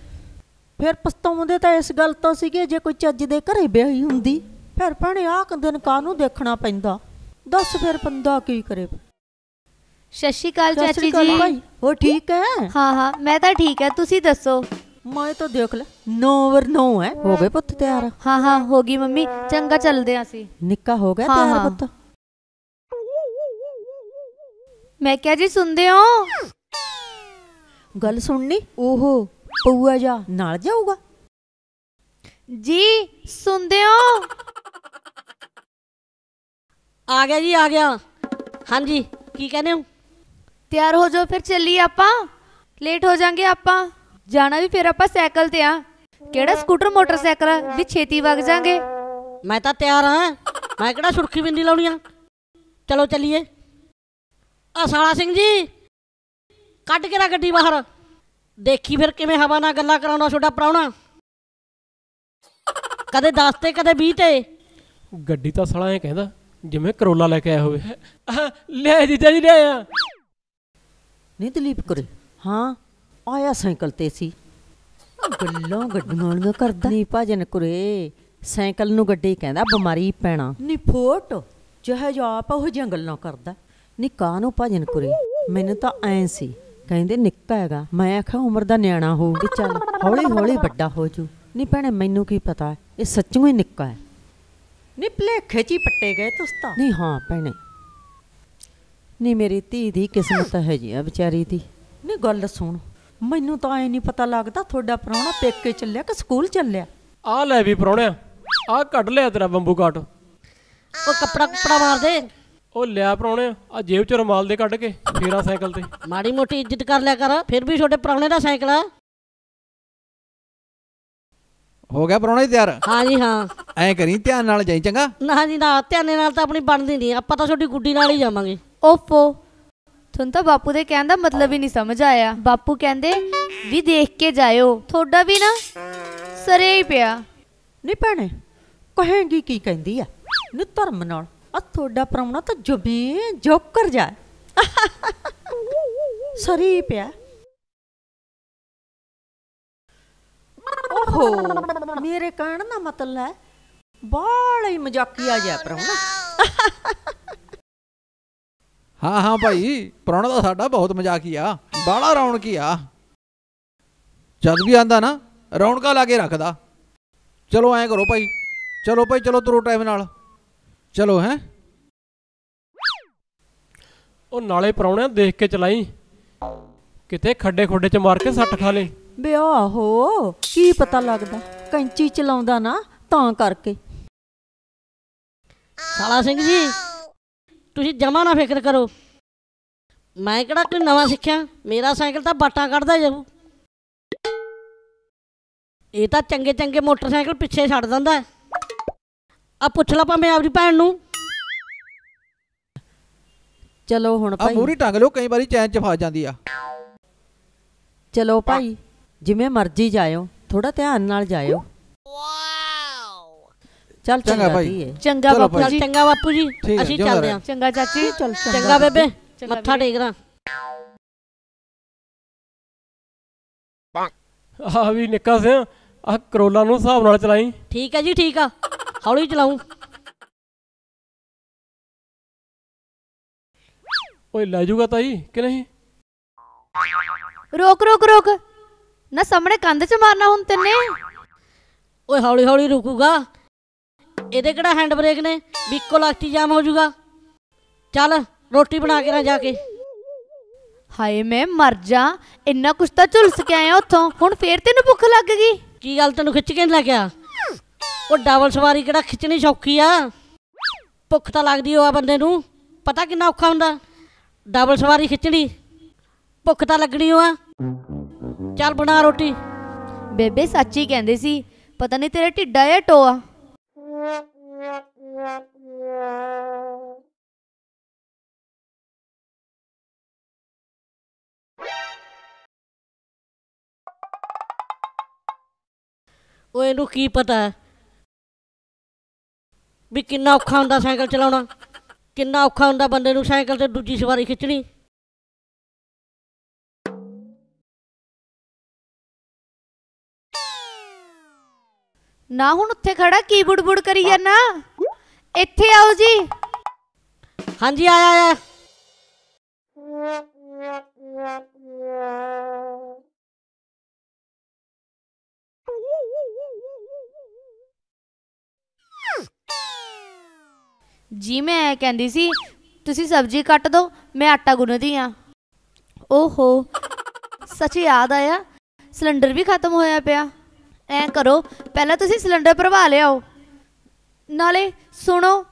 ਫਿਰ ਪਸਤਾਉਂਦੇ ਤਾਂ ਇਸ ਗੱਲ ਤੋਂ ਸੀਗੇ ਜੇ ਕੋਈ ਚੱਜ ਦੇ ਘਰੇ ਵਿਆਹੀ ਹੁੰਦੀ ਫਿਰ ਪਾਣੇ ਆਹ ਦਿਨ ਕਾਨੂੰ ਦੇਖਣਾ ਪੈਂਦਾ ਦੱਸ ਫਿਰ ਬੰਦਾ ਕੀ ਕਰੇ ਸਤਿ ਸ਼੍ਰੀ ਅਕਾਲ ਚਾਚੀ ਜੀ
ਹੋ ਠੀਕ ਹੈ ਹਾਂ ਹਾਂ ਮੈਂ ਤਾਂ ਠੀਕ ਹੈ ਤੁਸੀਂ ਦੱਸੋ
ਮੈਂ ਤਾਂ ਦੇਖ ਲੈ 9 ਵਰ 9 ਹੈ ਹੋ ਗਏ ਪੁੱਤ
ਤਿਆਰ ਹਾਂ ਹਾਂ ਹੋ ਗਈ ਮੰਮੀ ਚੰਗਾ ਚੱਲਦੇ ਆਂ ਅਸੀਂ ਨਿੱਕਾ ਹੋ ਗਿਆ ਤਿਆਰ ਪੁੱਤ ਮੈਂ ਕਿਹਾ ਜੀ ਸੁਣਦੇ ਹੋ
ਗੱਲ ਸੁਣਨੀ ਓਹੋ ਪਊਆ ਜਾ ਨਾਲ ਜਾਊਗਾ ਜੀ ਸੁਣਦੇ ਹੋ
ਆ ਗਿਆ ਜੀ ਆ ਗਿਆ ਹਾਂਜੀ ਕੀ ਕਹਿੰਦੇ ਹੋ ਤਿਆਰ ਹੋ ਜਾਓ ਫਿਰ ਚੱਲੀ ਆਪਾਂ ਲੇਟ ਹੋ ਜਾਾਂਗੇ ਆਪਾਂ ਜਾਣਾ ਵੀ ਫਿਰ ਆਪਾਂ ਸਾਈਕਲ ਤੇ ਆ ਕਿਹੜਾ ਸਕੂਟਰ
ਮੋਟਰਸਾਈਕਲ ਵੀ ਛੇਤੀ ਵਗ ਜਾਾਂਗੇ ਮੈਂ ਤਾਂ ਤਿਆਰ ਹਾਂ ਮੈਂ ਕਿਹੜਾ ਸੁਰਖੀ ਬਿੰਦੀ ਲਾਉਣੀ ਆ ਚਲੋ ਚੱਲੀਏ ਆ ਸਾਲਾ ਸਿੰਘ ਜੀ ਕੱਢ ਕੇ ਰਾ ਗੱਡੀ ਬਾਹਰ ਦੇਖੀ ਫਿਰ ਕਿਵੇਂ ਹਵਾ ਨਾਲ ਗੱਲਾਂ ਕਰਾਉਣਾ ਛੋਟਾ ਪਰਾਉਣਾ ਕਦੇ 10 ਤੇ ਕਦੇ 20 ਤੇ
ਗੱਡੀ ਤਾਂ ਸਾਲਾ ਐ ਕਹਿੰਦਾ ਜਿਵੇਂ ਕਰੋਲਾ ਲੈ ਕੇ ਆਇਆ ਹੋਵੇ
ਲੈ ਜੀਜਾ ਜੀ ਲੈ ਆ ਨਹੀਂ ਦਲੀਪ ਕਰੇ ਹਾਂ ਆਇਆ ਸਾਈਕਲ ਤੇ ਸੀ ਗੱਲਾਂ ਗੱਡੀਆਂ ਵਾਲੀਆਂ ਕਰਦਾ ਨਹੀਂ ਭਾਜਨ ਕਰੇ ਸਾਈਕਲ ਨੂੰ ਗੱਡੀ ਕਹਿੰਦਾ ਬਿਮਾਰੀ ਪੈਣਾ ਨਹੀਂ ਫੋਟ ਜਿਹੇ ਜਾਪ ਉਹ ਜਿਹੀਆਂ ਗੱਲਾਂ ਕਰਦਾ ਨਹੀਂ ਕਾਹ ਨੂੰ ਭਾਜਨ ਕਰੇ ਮੈਨੂੰ ਤਾਂ ਐ ਸੀ ਕਹਿੰਦੇ ਨਿੱਕਾ ਹੈਗਾ ਮੈਂ ਆਖਾ ਉਮਰ ਦਾ ਨਿਆਣਾ ਹੋ ਵੀ ਚੱਲ ਹੌਲੀ ਹੌਲੀ ਵੱਡਾ ਹੋ ਜੂ ਨਹੀਂ ਭੈਣੇ ਮੈਨੂੰ ਕੀ ਪਤਾ ਇਹ ਸੱਚੋਂ ਹੀ ਨਿੱਕਾ ਹੈ ਨਿਪਲੇ ਖੇਚੀ ਪੱਟੇ ਗਏ ਤੁਸਤਾ ਤਾਂ ਨਹੀਂ ਹਾਂ ਭੈਣੇ ਨਹੀਂ ਮੇਰੀ ਧੀ ਦੀ ਕਿਸਮਤ ਹੈ ਜੀ ਆ ਵਿਚਾਰੀ ਦੀ ਨਹੀਂ ਗੱਲ ਸੁਣ ਮੈਨੂੰ ਤਾਂ ਐ ਨਹੀਂ ਪਤਾ ਲੱਗਦਾ ਤੁਹਾਡਾ ਪ੍ਰਾਹੁਣਾ ਪੇਕੇ ਚੱਲਿਆ ਕਿ ਸਕੂਲ ਚੱਲਿਆ
ਆ ਲੈ ਵੀ ਪ੍ਰਾਹੁਣਿਆ ਆ ਕੱਢ ਲਿਆ ਤੇਰਾ ਬੰਬੂ ਕਾਟ ਉਹ ਕੱਪੜਾ ਕਪੜਾ ਮਾਰ ਦੇ ਉਹ ਲਿਆ ਪ੍ਰਾਹੁਣਿਆ ਆ ਜੇਬ ਚ ਰੁਮਾਲ ਦੇ ਕੱਢ ਕੇ ਫੇਰਾ ਸਾਈਕਲ ਤੇ ਮਾੜੀ ਮੋਟੀ ਇੱਜ਼ਤ ਕਰ ਲਿਆ ਕਰ ਫਿਰ ਵੀ ਛੋਟੇ ਪਰੌਣੇ ਦਾ ਸਾਈਕਲ ਆ
ਹੋ ਗਿਆ ਪਰੌਣਾ ਤਿਆਰ ਹਾਂ ਜੀ ਹਾਂ ਐ ਕਰੀ ਧਿਆਨ ਨਾਲ ਜਾਈ ਚੰਗਾ
ਨਾ ਜੀ ਨਾ ਧਿਆਨੇ ਨਾਲ ਤਾਂ ਆਪਣੀ ਬਣਦੀ ਨਹੀਂ ਆਪਾਂ ਤਾਂ ਛੋਟੀ ਗੁੱਡੀ ਨਾਲ ਹੀ ਜਾਵਾਂਗੇ
ਓਪੋ ਤੁਹਾਨੂੰ ਤਾਂ ਬਾਪੂ ਦੇ ਕਹਿਣ ਦਾ ਮਤਲਬ ਹੀ ਨਹੀਂ ਸਮਝ ਆਇਆ ਬਾਪੂ ਕਹਿੰਦੇ ਵੀ ਦੇਖ ਕੇ ਜਾਇਓ ਤੁਹਾਡਾ ਵੀ ਨਾ ਸਰੇ ਹੀ
ਪਿਆ ਨਹੀਂ ਭੈਣੇ ਕਹੇਗੀ ਕੀ ਕਹਿੰਦੀ ਆ ਨੀ ਧਰਮ ਨਾਲ ਆ ਤੁਹਾਡਾ ਪ੍ਰਾਹੁਣਾ ਤਾਂ ਜਮੇ ਜੋਕਰ ਜਾ ਹੀ ਪਿਆ ਓਹੋ ਮੇਰੇ ਕਹਿਣ ਦਾ ਮਤਲਬ ਹੈ ਬਾਲੇ ਮਜ਼ਾਕੀਆ ਜਿਹਾ ਪ੍ਰਾਹੁਣਾ
ਹਾਂ ਹਾਂ ਭਾਈ ਪ੍ਰਾਣਾ ਦਾ ਸਾਡਾ ਬਹੁਤ ਮਜ਼ਾਕੀਆ ਬਾਲਾ ਰੌਣਕੀਆ ਜਦ ਵੀ ਆਂਦਾ ਨਾ ਰੌਣਕਾ ਲਾ ਕੇ ਰੱਖਦਾ ਚਲੋ ਐਂ ਕਰੋ ਭਾਈ ਚਲੋ ਭਾਈ ਚਲੋ ਤੁਰੋ ਟਾਈਮ ਨਾਲ ਚਲੋ ਹੈ
ਉਹ ਨਾਲੇ ਪਰੌਣਿਆਂ ਦੇਖ ਕੇ ਚਲਾਈ ਕਿਤੇ ਖੱਡੇ ਖੋਡੇ ਚ ਮਾਰ ਕੇ ਸੱਟ ਖਾ ਲੇ
ਬੇ ਆਹੋ ਕੀ ਪਤਾ ਲੱਗਦਾ ਕੈਂਚੀ ਚਲਾਉਂਦਾ ਨਾ ਤਾਂ ਕਰਕੇ ਸਾਲਾ ਸਿੰਘ ਜੀ ਤੁਸੀਂ ਜਮਾ ਨਾ ਫਿਕਰ ਕਰੋ ਮੈਂ ਕਿਹੜਾ ਕੋਈ ਨਵਾਂ ਸਿੱਖਿਆ ਮੇਰਾ
ਸਾਈਕਲ ਤਾਂ ਬਾਟਾਂ ਕੱਢਦਾ ਜਾਊ ਇਹ ਤਾਂ ਚੰਗੇ ਚੰਗੇ ਮੋਟਰਸਾਈਕਲ ਪਿੱਛੇ ਛੱਡ ਦਿੰਦਾ ਆ ਪੁੱਛ ਲਾ ਭਾਵੇਂ ਆਪਣੀ ਭੈਣ ਨੂੰ ਚਲੋ ਹੁਣ ਆ ਮੂਰੀ
ਟੰਗ ਲਿਓ ਕਈ ਵਾਰੀ ਚੈਨ ਚ ਫਸ ਜਾਂਦੀ ਆ
ਚਲੋ ਭਾਈ ਜਿਵੇਂ ਮਰਜ਼ੀ ਜਾਇਓ ਥੋੜਾ ਧਿਆਨ ਨਾਲ ਜਾਇਓ ਚੱਲ ਚੰਗਾ ਭਾਈ ਚੰਗਾ ਬਾਪੂ ਜੀ ਚੰਗਾ ਬਾਪੂ ਜੀ
ਅਸੀਂ ਚੱਲਦੇ ਹਾਂ
ਚੰਗਾ ਚਾਚੀ ਚੰਗਾ ਬੇਬੇ ਮੱਥਾ ਟੇਕਦਾ
ਆ ਵੀ ਨਿੱਕਾ ਸਿਆ ਆ ਕਰੋਲਾ ਨੂੰ ਹਿਸਾਬ ਨਾਲ ਚਲਾਈ
ਠੀਕ ਹੈ ਜੀ ਠੀਕ ਆ ਹੌਲੀ ਚਲਾਉ
ਓਏ ਲੈ ਜੂਗਾ ਤਾਈ ਕਿ ਨਹੀਂ
ਰੋਕ ਰੋਕ ਰੋਕ ਨਾ ਸਾਹਮਣੇ ਕੰਧ 'ਚ ਮਾਰਨਾ ਹੁਣ ਤੈਨੇ ਓਏ ਹੌਲੀ ਹੌਲੀ ਰੁਕੂਗਾ ਇਹਦੇ ਕਿਹੜਾ ਹੈਂਡ ਬ੍ਰੇਕ ਨੇ ਵੀ ਇੱਕੋ ਲਖਤੀ ਜਾਮ ਹੋ ਜਾਊਗਾ ਚੱਲ ਰੋਟੀ ਬਣਾ ਕੇ ਨਾ ਜਾ ਕੇ ਹਾਏ ਮੈਂ ਮਰ ਜਾ ਇੰਨਾ ਕੁਛ ਤਾਂ ਝੁਲਸ ਕੇ ਆਇਆ ਉੱਥੋਂ ਹੁਣ ਫੇਰ ਤੈਨੂੰ ਭੁੱਖ ਲੱਗ ਗਈ ਕੀ ਗੱਲ ਤੈਨੂੰ ਖਿੱਚ ਕੇ ਲੈ ਲੱਗਿਆ ਉਹ ਡਬਲ ਸਵਾਰੀ ਕਿਹੜਾ ਖਿੱਚਣੀ ਸ਼ੌਕੀ ਆ ਭੁੱਖ ਤਾਂ ਲੱਗਦੀ ਹੋਆ ਬੰਦੇ ਨੂੰ ਪਤਾ ਕਿੰਨਾ ਔਖਾ ਹੁੰਦਾ ਡਬਲ ਸਵਾਰੀ ਖਿੱਚਣੀ ਭੁੱਖ ਤਾਂ ਲੱਗਣੀ ਹੋਆ ਚੱਲ ਬਣਾ ਰੋਟੀ ਬੇਬੇ ਸੱਚੀ ਕਹਿੰਦੇ ਸੀ
ਪਤਾ
ਨਹੀਂ ਤੇਰਾ ਢਿੱਡਾ ਜਾਂ ਟੋਆ ਓਏ ਨੂੰ ਕੀ ਪਤਾ ਹੈ ਵੀ ਕਿੰਨਾ ਔਖਾ ਹੁੰਦਾ ਸਾਈਕਲ ਚਲਾਉਣਾ ਕਿੰਨਾ ਔਖਾ ਹੁੰਦਾ ਬੰਦੇ ਨੂੰ ਸਾਈਕਲ ਤੇ ਦੂਜੀ ਸਵਾਰੀ ਖਿੱਚਣੀ
ਨਾ ਹੁਣ ਉੱਥੇ ਖੜਾ ਕੀ ਬੁੜਬੁੜ ਕਰੀ ਜਾਂਦਾ ਇੱਥੇ ਆਓ ਜੀ
ਹਾਂਜੀ ਆਇਆ ਆਇਆ ਜੀ ਮੈਂ
ਕਹਿੰਦੀ ਸੀ ਤੁਸੀਂ ਸਬਜ਼ੀ ਕੱਟ ਦਿਓ ਮੈਂ ਆਟਾ ਗੁੰਨਦੀ ਆ ਓਹੋ ਸੱਚ ਯਾਦ ਆਇਆ ਸਿਲੰਡਰ ਵੀ ਖਤਮ ਹੋਇਆ ਪਿਆ ਐ ਕਰੋ ਪਹਿਲਾਂ ਤੁਸੀਂ ਸਿਲੰਡਰ ਭਰਵਾ ਲਿਆਓ ਨਾਲੇ ਸੁਣੋ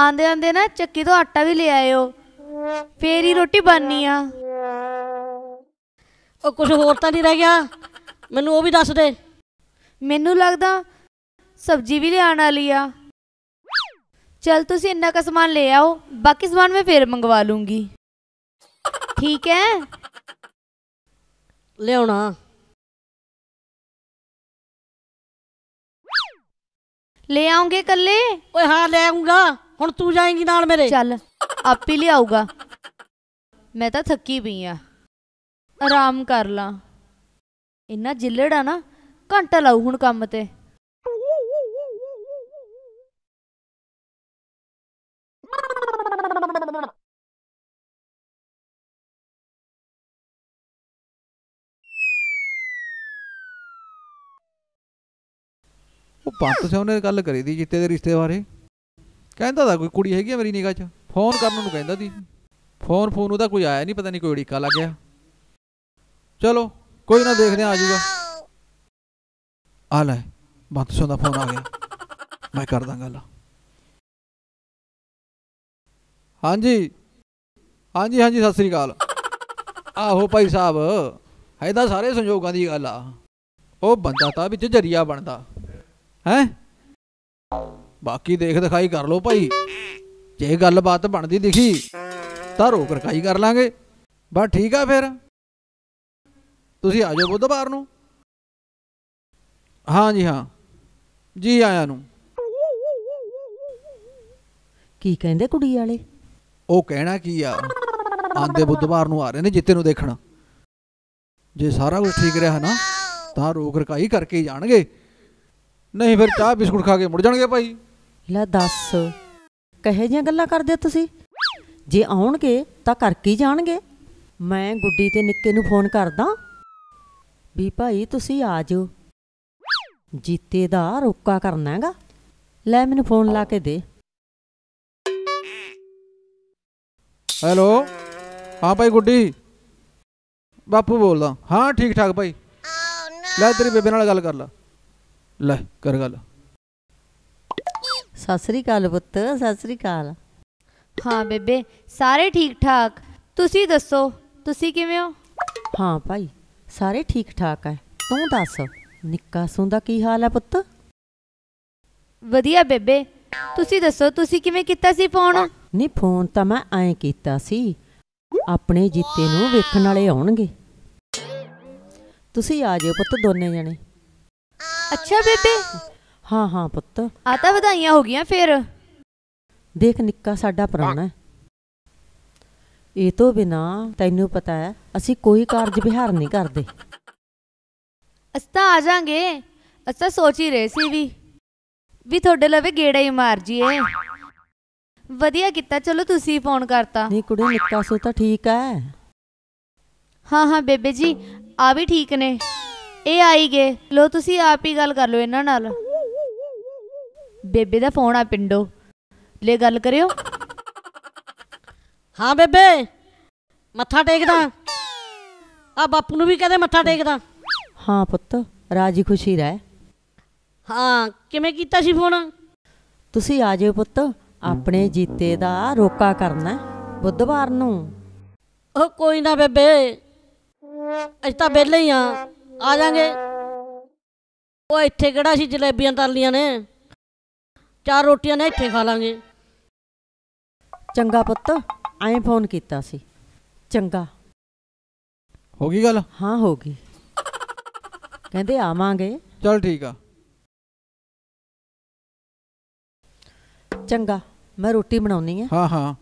ਆਂਦੇ ਆਂਦੇ ਨਾ ਚੱਕੀ ਤੋਂ ਆਟਾ ਵੀ ਲੈ ਆਇਓ ਫੇਰ ਹੀ ਰੋਟੀ ਬਣਨੀ ਆ ਉਹ ਕੁਝ ਹੋਰ ਤਾਂ ਨਹੀਂ ਰਹਿ ਗਿਆ ਮੈਨੂੰ ਉਹ ਵੀ ਦੱਸ ਦੇ ਮੈਨੂੰ ਲੱਗਦਾ ਸਬਜ਼ੀ ਵੀ ਲਿਆਣ ਵਾਲੀ ਆ ਚਲ ਤੁਸੀਂ ਇੰਨਾ ਕੁ
ਸਮਾਨ ਲੈ ਆਓ ਬਾਕੀ ਸਮਾਨ ਮੈਂ ਫੇਰ ਮੰਗਵਾ ਲੂੰਗੀ ਠੀਕ ਹੈ ਲਿਆਉਣਾ ਲੈ ਆਉਂਗੇ ਕੱਲੇ ਓਏ ਹਾਂ ਲੈ ਆਉਂਗਾ ਹੁਣ ਤੂੰ
ਜਾਏਂਗੀ ਨਾਲ ਮੇਰੇ ਚੱਲ ਹੀ ਲਿਆਊਗਾ ਮੈਂ ਤਾਂ ਥੱਕੀ ਪਈ ਆ ਆਰਾਮ ਕਰ ਲਾਂ ਇੰਨਾ ਜਿੱਲੜ ਆ ਨਾ ਘੰਟਾ ਲਾਉ ਹੁਣ ਕੰਮ
ਤੇ
ਪੰਤ ਨੇ ਗੱਲ ਕਰੀ ਦੀ ਜਿੱਤੇ ਦੇ ਰਿਸ਼ਤੇ ਬਾਰੇ ਕਹਿੰਦਾ ਤਾਂ ਕੋਈ ਕੁੜੀ ਹੈਗੀ ਮੇਰੀ ਨਿਗਾਹ 'ਚ ਫੋਨ ਕਰਨ ਨੂੰ ਕਹਿੰਦਾ ਦੀ ਫੋਨ ਫੋਨ ਉਹਦਾ ਕੋਈ ਆਇਆ ਨਹੀਂ ਪਤਾ ਨਹੀਂ ਕੋਈ ੜੀ ਲੱਗ ਗਿਆ ਚਲੋ ਕੋਈ ਨਾ ਦੇਖਦੇ ਆ ਜੂਗਾ ਆ ਲੈ ਬੰਤ ਸੋਂ ਦਾ ਫੋਨ ਆ ਗਿਆ ਮੈਂ ਕਰਦਾ ਗੱਲ ਹਾਂਜੀ ਹਾਂਜੀ ਹਾਂਜੀ ਸਤਿ ਸ੍ਰੀ ਅਕਾਲ ਆਹੋ ਭਾਈ ਸਾਹਿਬ ਐਦਾ ਸਾਰੇ ਸੰਯੋਗਾਂ ਦੀ ਗੱਲ ਆ ਉਹ ਬੰਦਾ ਤਾਂ ਵਿੱਚ ਜਰੀਆ ਬਣਦਾ ਹੈ ਬਾਕੀ ਦੇਖ ਦਿਖਾਈ ਕਰ ਲੋ ਭਾਈ ਜੇ ਗੱਲਬਾਤ ਬਣਦੀ ਦਿਖੀ ਤਾਂ ਰੋਕ ਰਕਾਈ ਕਰ ਲਾਂਗੇ ਬਸ ਠੀਕ ਆ ਫਿਰ ਤੁਸੀਂ ਆ ਜਾਓ ਬੁੱਧਵਾਰ ਨੂੰ ਹਾਂ ਜੀ ਹਾਂ ਜੀ ਆਇਆਂ ਨੂੰ ਕੀ ਕਹਿੰਦੇ ਕੁੜੀ ਵਾਲੇ ਉਹ ਕਹਿਣਾ ਕੀ ਆ ਆਂਦੇ ਬੁੱਧਵਾਰ ਨੂੰ ਆ ਰਹੇ ਨੇ ਜਿੱਤੇ ਨੂੰ ਦੇਖਣਾ ਜੇ ਸਾਰਾ ਕੁਝ ਠੀਕ ਰਿਹਾ ਨਾ ਤਾਂ ਰੋਕ ਰਕਾਈ ਕਰਕੇ ਜਾਣਗੇ ਨਹੀਂ ਫਿਰ ਚਾਹ ਬਿਸਕੁਟ ਖਾ ਕੇ ਮੁੜ ਜਾਣਗੇ ਭਾਈ
ਲੈ ਦੱਸ ਕਹੇ ਜੀਆਂ ਗੱਲਾਂ ਕਰਦੇ ਹੋ ਤੁਸੀਂ ਜੇ ਆਉਣਗੇ ਤਾਂ ਕਰਕੇ ਹੀ ਜਾਣਗੇ ਮੈਂ ਗੁੱਡੀ ਤੇ ਨਿੱਕੇ ਨੂੰ ਫੋਨ ਕਰਦਾ ਵੀ ਭਾਈ ਤੁਸੀਂ ਆ ਜਾਓ ਜੀਤੇ ਦਾ ਰੋਕਾ ਕਰਨਾ ਹੈਗਾ ਲੈ ਮੈਨੂੰ ਫੋਨ ਲਾ ਕੇ ਦੇ
ਹੈਲੋ ਹਾਂ ਭਾਈ ਗੁੱਡੀ ਬਾਪੂ ਬੋਲਦਾ ਹਾਂ ਠੀਕ ਠਾਕ ਭਾਈ ਲੈ ਤੇਰੀ ਬੇਬੇ ਨਾਲ ਗੱਲ ਕਰ ਲਾ ਲੈ ਕਰ ਗੱਲ
ਸਤਿ ਸ੍ਰੀ ਅਕਾਲ ਪੁੱਤ ਸਤਿ ਸ੍ਰੀ ਅਕਾਲ
ਹਾਂ ਬੇਬੇ ਸਾਰੇ ਠੀਕ ਠਾਕ ਤੁਸੀਂ ਦੱਸੋ ਤੁਸੀਂ ਕਿਵੇਂ ਹੋ
ਹਾਂ ਭਾਈ ਸਾਰੇ ਠੀਕ ਠਾਕ ਐ ਤੂੰ ਦੱਸ ਨਿੱਕਾ ਸੂ ਦਾ ਕੀ ਹਾਲ ਐ ਪੁੱਤ ਵਧੀਆ ਬੇਬੇ ਤੁਸੀਂ ਦੱਸੋ ਤੁਸੀਂ ਕਿਵੇਂ ਕੀਤਾ ਸੀ ਫੋਨ ਨਹੀਂ ਫੋਨ ਤਾਂ ਮੈਂ ਐਂ ਕੀਤਾ ਸੀ ਆਪਣੇ ਜੀਤੇ ਨੂੰ ਵੇਖਣ ਵਾਲੇ ਆਉਣਗੇ ਤੁਸੀਂ ਆ ਜਿਓ ਪੁੱਤ ਦੋਨੇ ਜਣੇ ਅੱਛਾ ਬੇਬੇ ਹਾਂ ਹਾਂ ਪੁੱਤ ਆ ਤਾਂ ਵਧਾਈਆਂ ਹੋ ਗਈਆਂ ਫੇਰ ਦੇਖ ਨਿੱਕਾ ਸਾਡਾ ਪ੍ਰਾਣਾ ਇਹ ਤੋਂ ਬਿਨਾ ਤੈਨੂੰ ਪਤਾ ਹੈ ਅਸੀਂ ਕੋਈ ਕਾਰਜ ਵਿਹਾਰ ਨਹੀਂ ਕਰਦੇ
ਅਸਤਾ ਆ ਜਾਾਂਗੇ ਅਸਤਾ ਸੋਚ ਹੀ ਰਹੇ ਸੀ ਵੀ ਵੀ ਤੁਹਾਡੇ ਲਵੇ ਗੇੜਾ ਹੀ ਮਾਰ ਜੀਏ ਵਧੀਆ ਕੀਤਾ ਚਲੋ ਤੁਸੀਂ ਫੋਨ ਕਰਤਾ ਨਹੀਂ ਕੁੜੇ ਨਿੱਕਾ ਸੋ ਤਾਂ ਠੀਕ ਹੈ ਹਾਂ ਹਾਂ ਬੇਬੇ ਜੀ ਆ ਵੀ ਠੀਕ ਨੇ ਇਹ ਆਈ ਗਏ ਲੋ ਤੁਸੀਂ ਆਪ ਹੀ ਗੱਲ ਕਰ ਲਓ ਇਹਨਾਂ ਨਾਲ ਬੇਬੇ ਦਾ ਫੋਨ ਆ ਪਿੰਡੋ ਲੈ ਗੱਲ ਕਰਿਓ
ਹਾਂ ਬੇਬੇ ਮੱਥਾ ਟੇਕਦਾ ਆ ਬਾਪੂ ਨੂੰ ਵੀ ਕਹਦੇ ਮੱਥਾ ਟੇਕਦਾ
ਹਾਂ ਪੁੱਤ ਰਾਜੀ ਖੁਸ਼ੀ ਰਹਿ
ਹਾਂ ਕਿਵੇਂ ਕੀਤਾ ਸੀ ਫੋਨ
ਤੁਸੀਂ ਆ ਜਾਓ ਪੁੱਤ ਆਪਣੇ ਜੀਤੇ ਦਾ ਰੋਕਾ ਕਰਨਾ ਬੁੱਧਵਾਰ ਨੂੰ ਉਹ ਕੋਈ ਨਾ ਬੇਬੇ ਅਜ ਤਾਂ ਵਿਹਲੇ ਹੀ ਆ ਆ ਜਾਾਂਗੇ ਉਹ ਇੱਥੇ ਕਿਹੜਾ
ਸੀ ਜਲੇਬੀਆਂ ਤਰਲੀਆਂ ਨੇ ਚਾਰ ਰੋਟੀਆਂ ਨੇ ਇੱਥੇ ਖਾ ਲਾਂਗੇ
ਚੰਗਾ ਪੁੱਤ ਐਂ ਫੋਨ ਕੀਤਾ ਸੀ ਚੰਗਾ
ਹੋ ਗਈ ਗੱਲ ਹਾਂ ਹੋ ਗਈ
ਕਹਿੰਦੇ ਆਵਾਂਗੇ ਚਲ ਠੀਕ ਆ ਚੰਗਾ ਮੈਂ ਰੋਟੀ ਬਣਾਉਣੀ ਆ
ਹਾਂ ਹਾਂ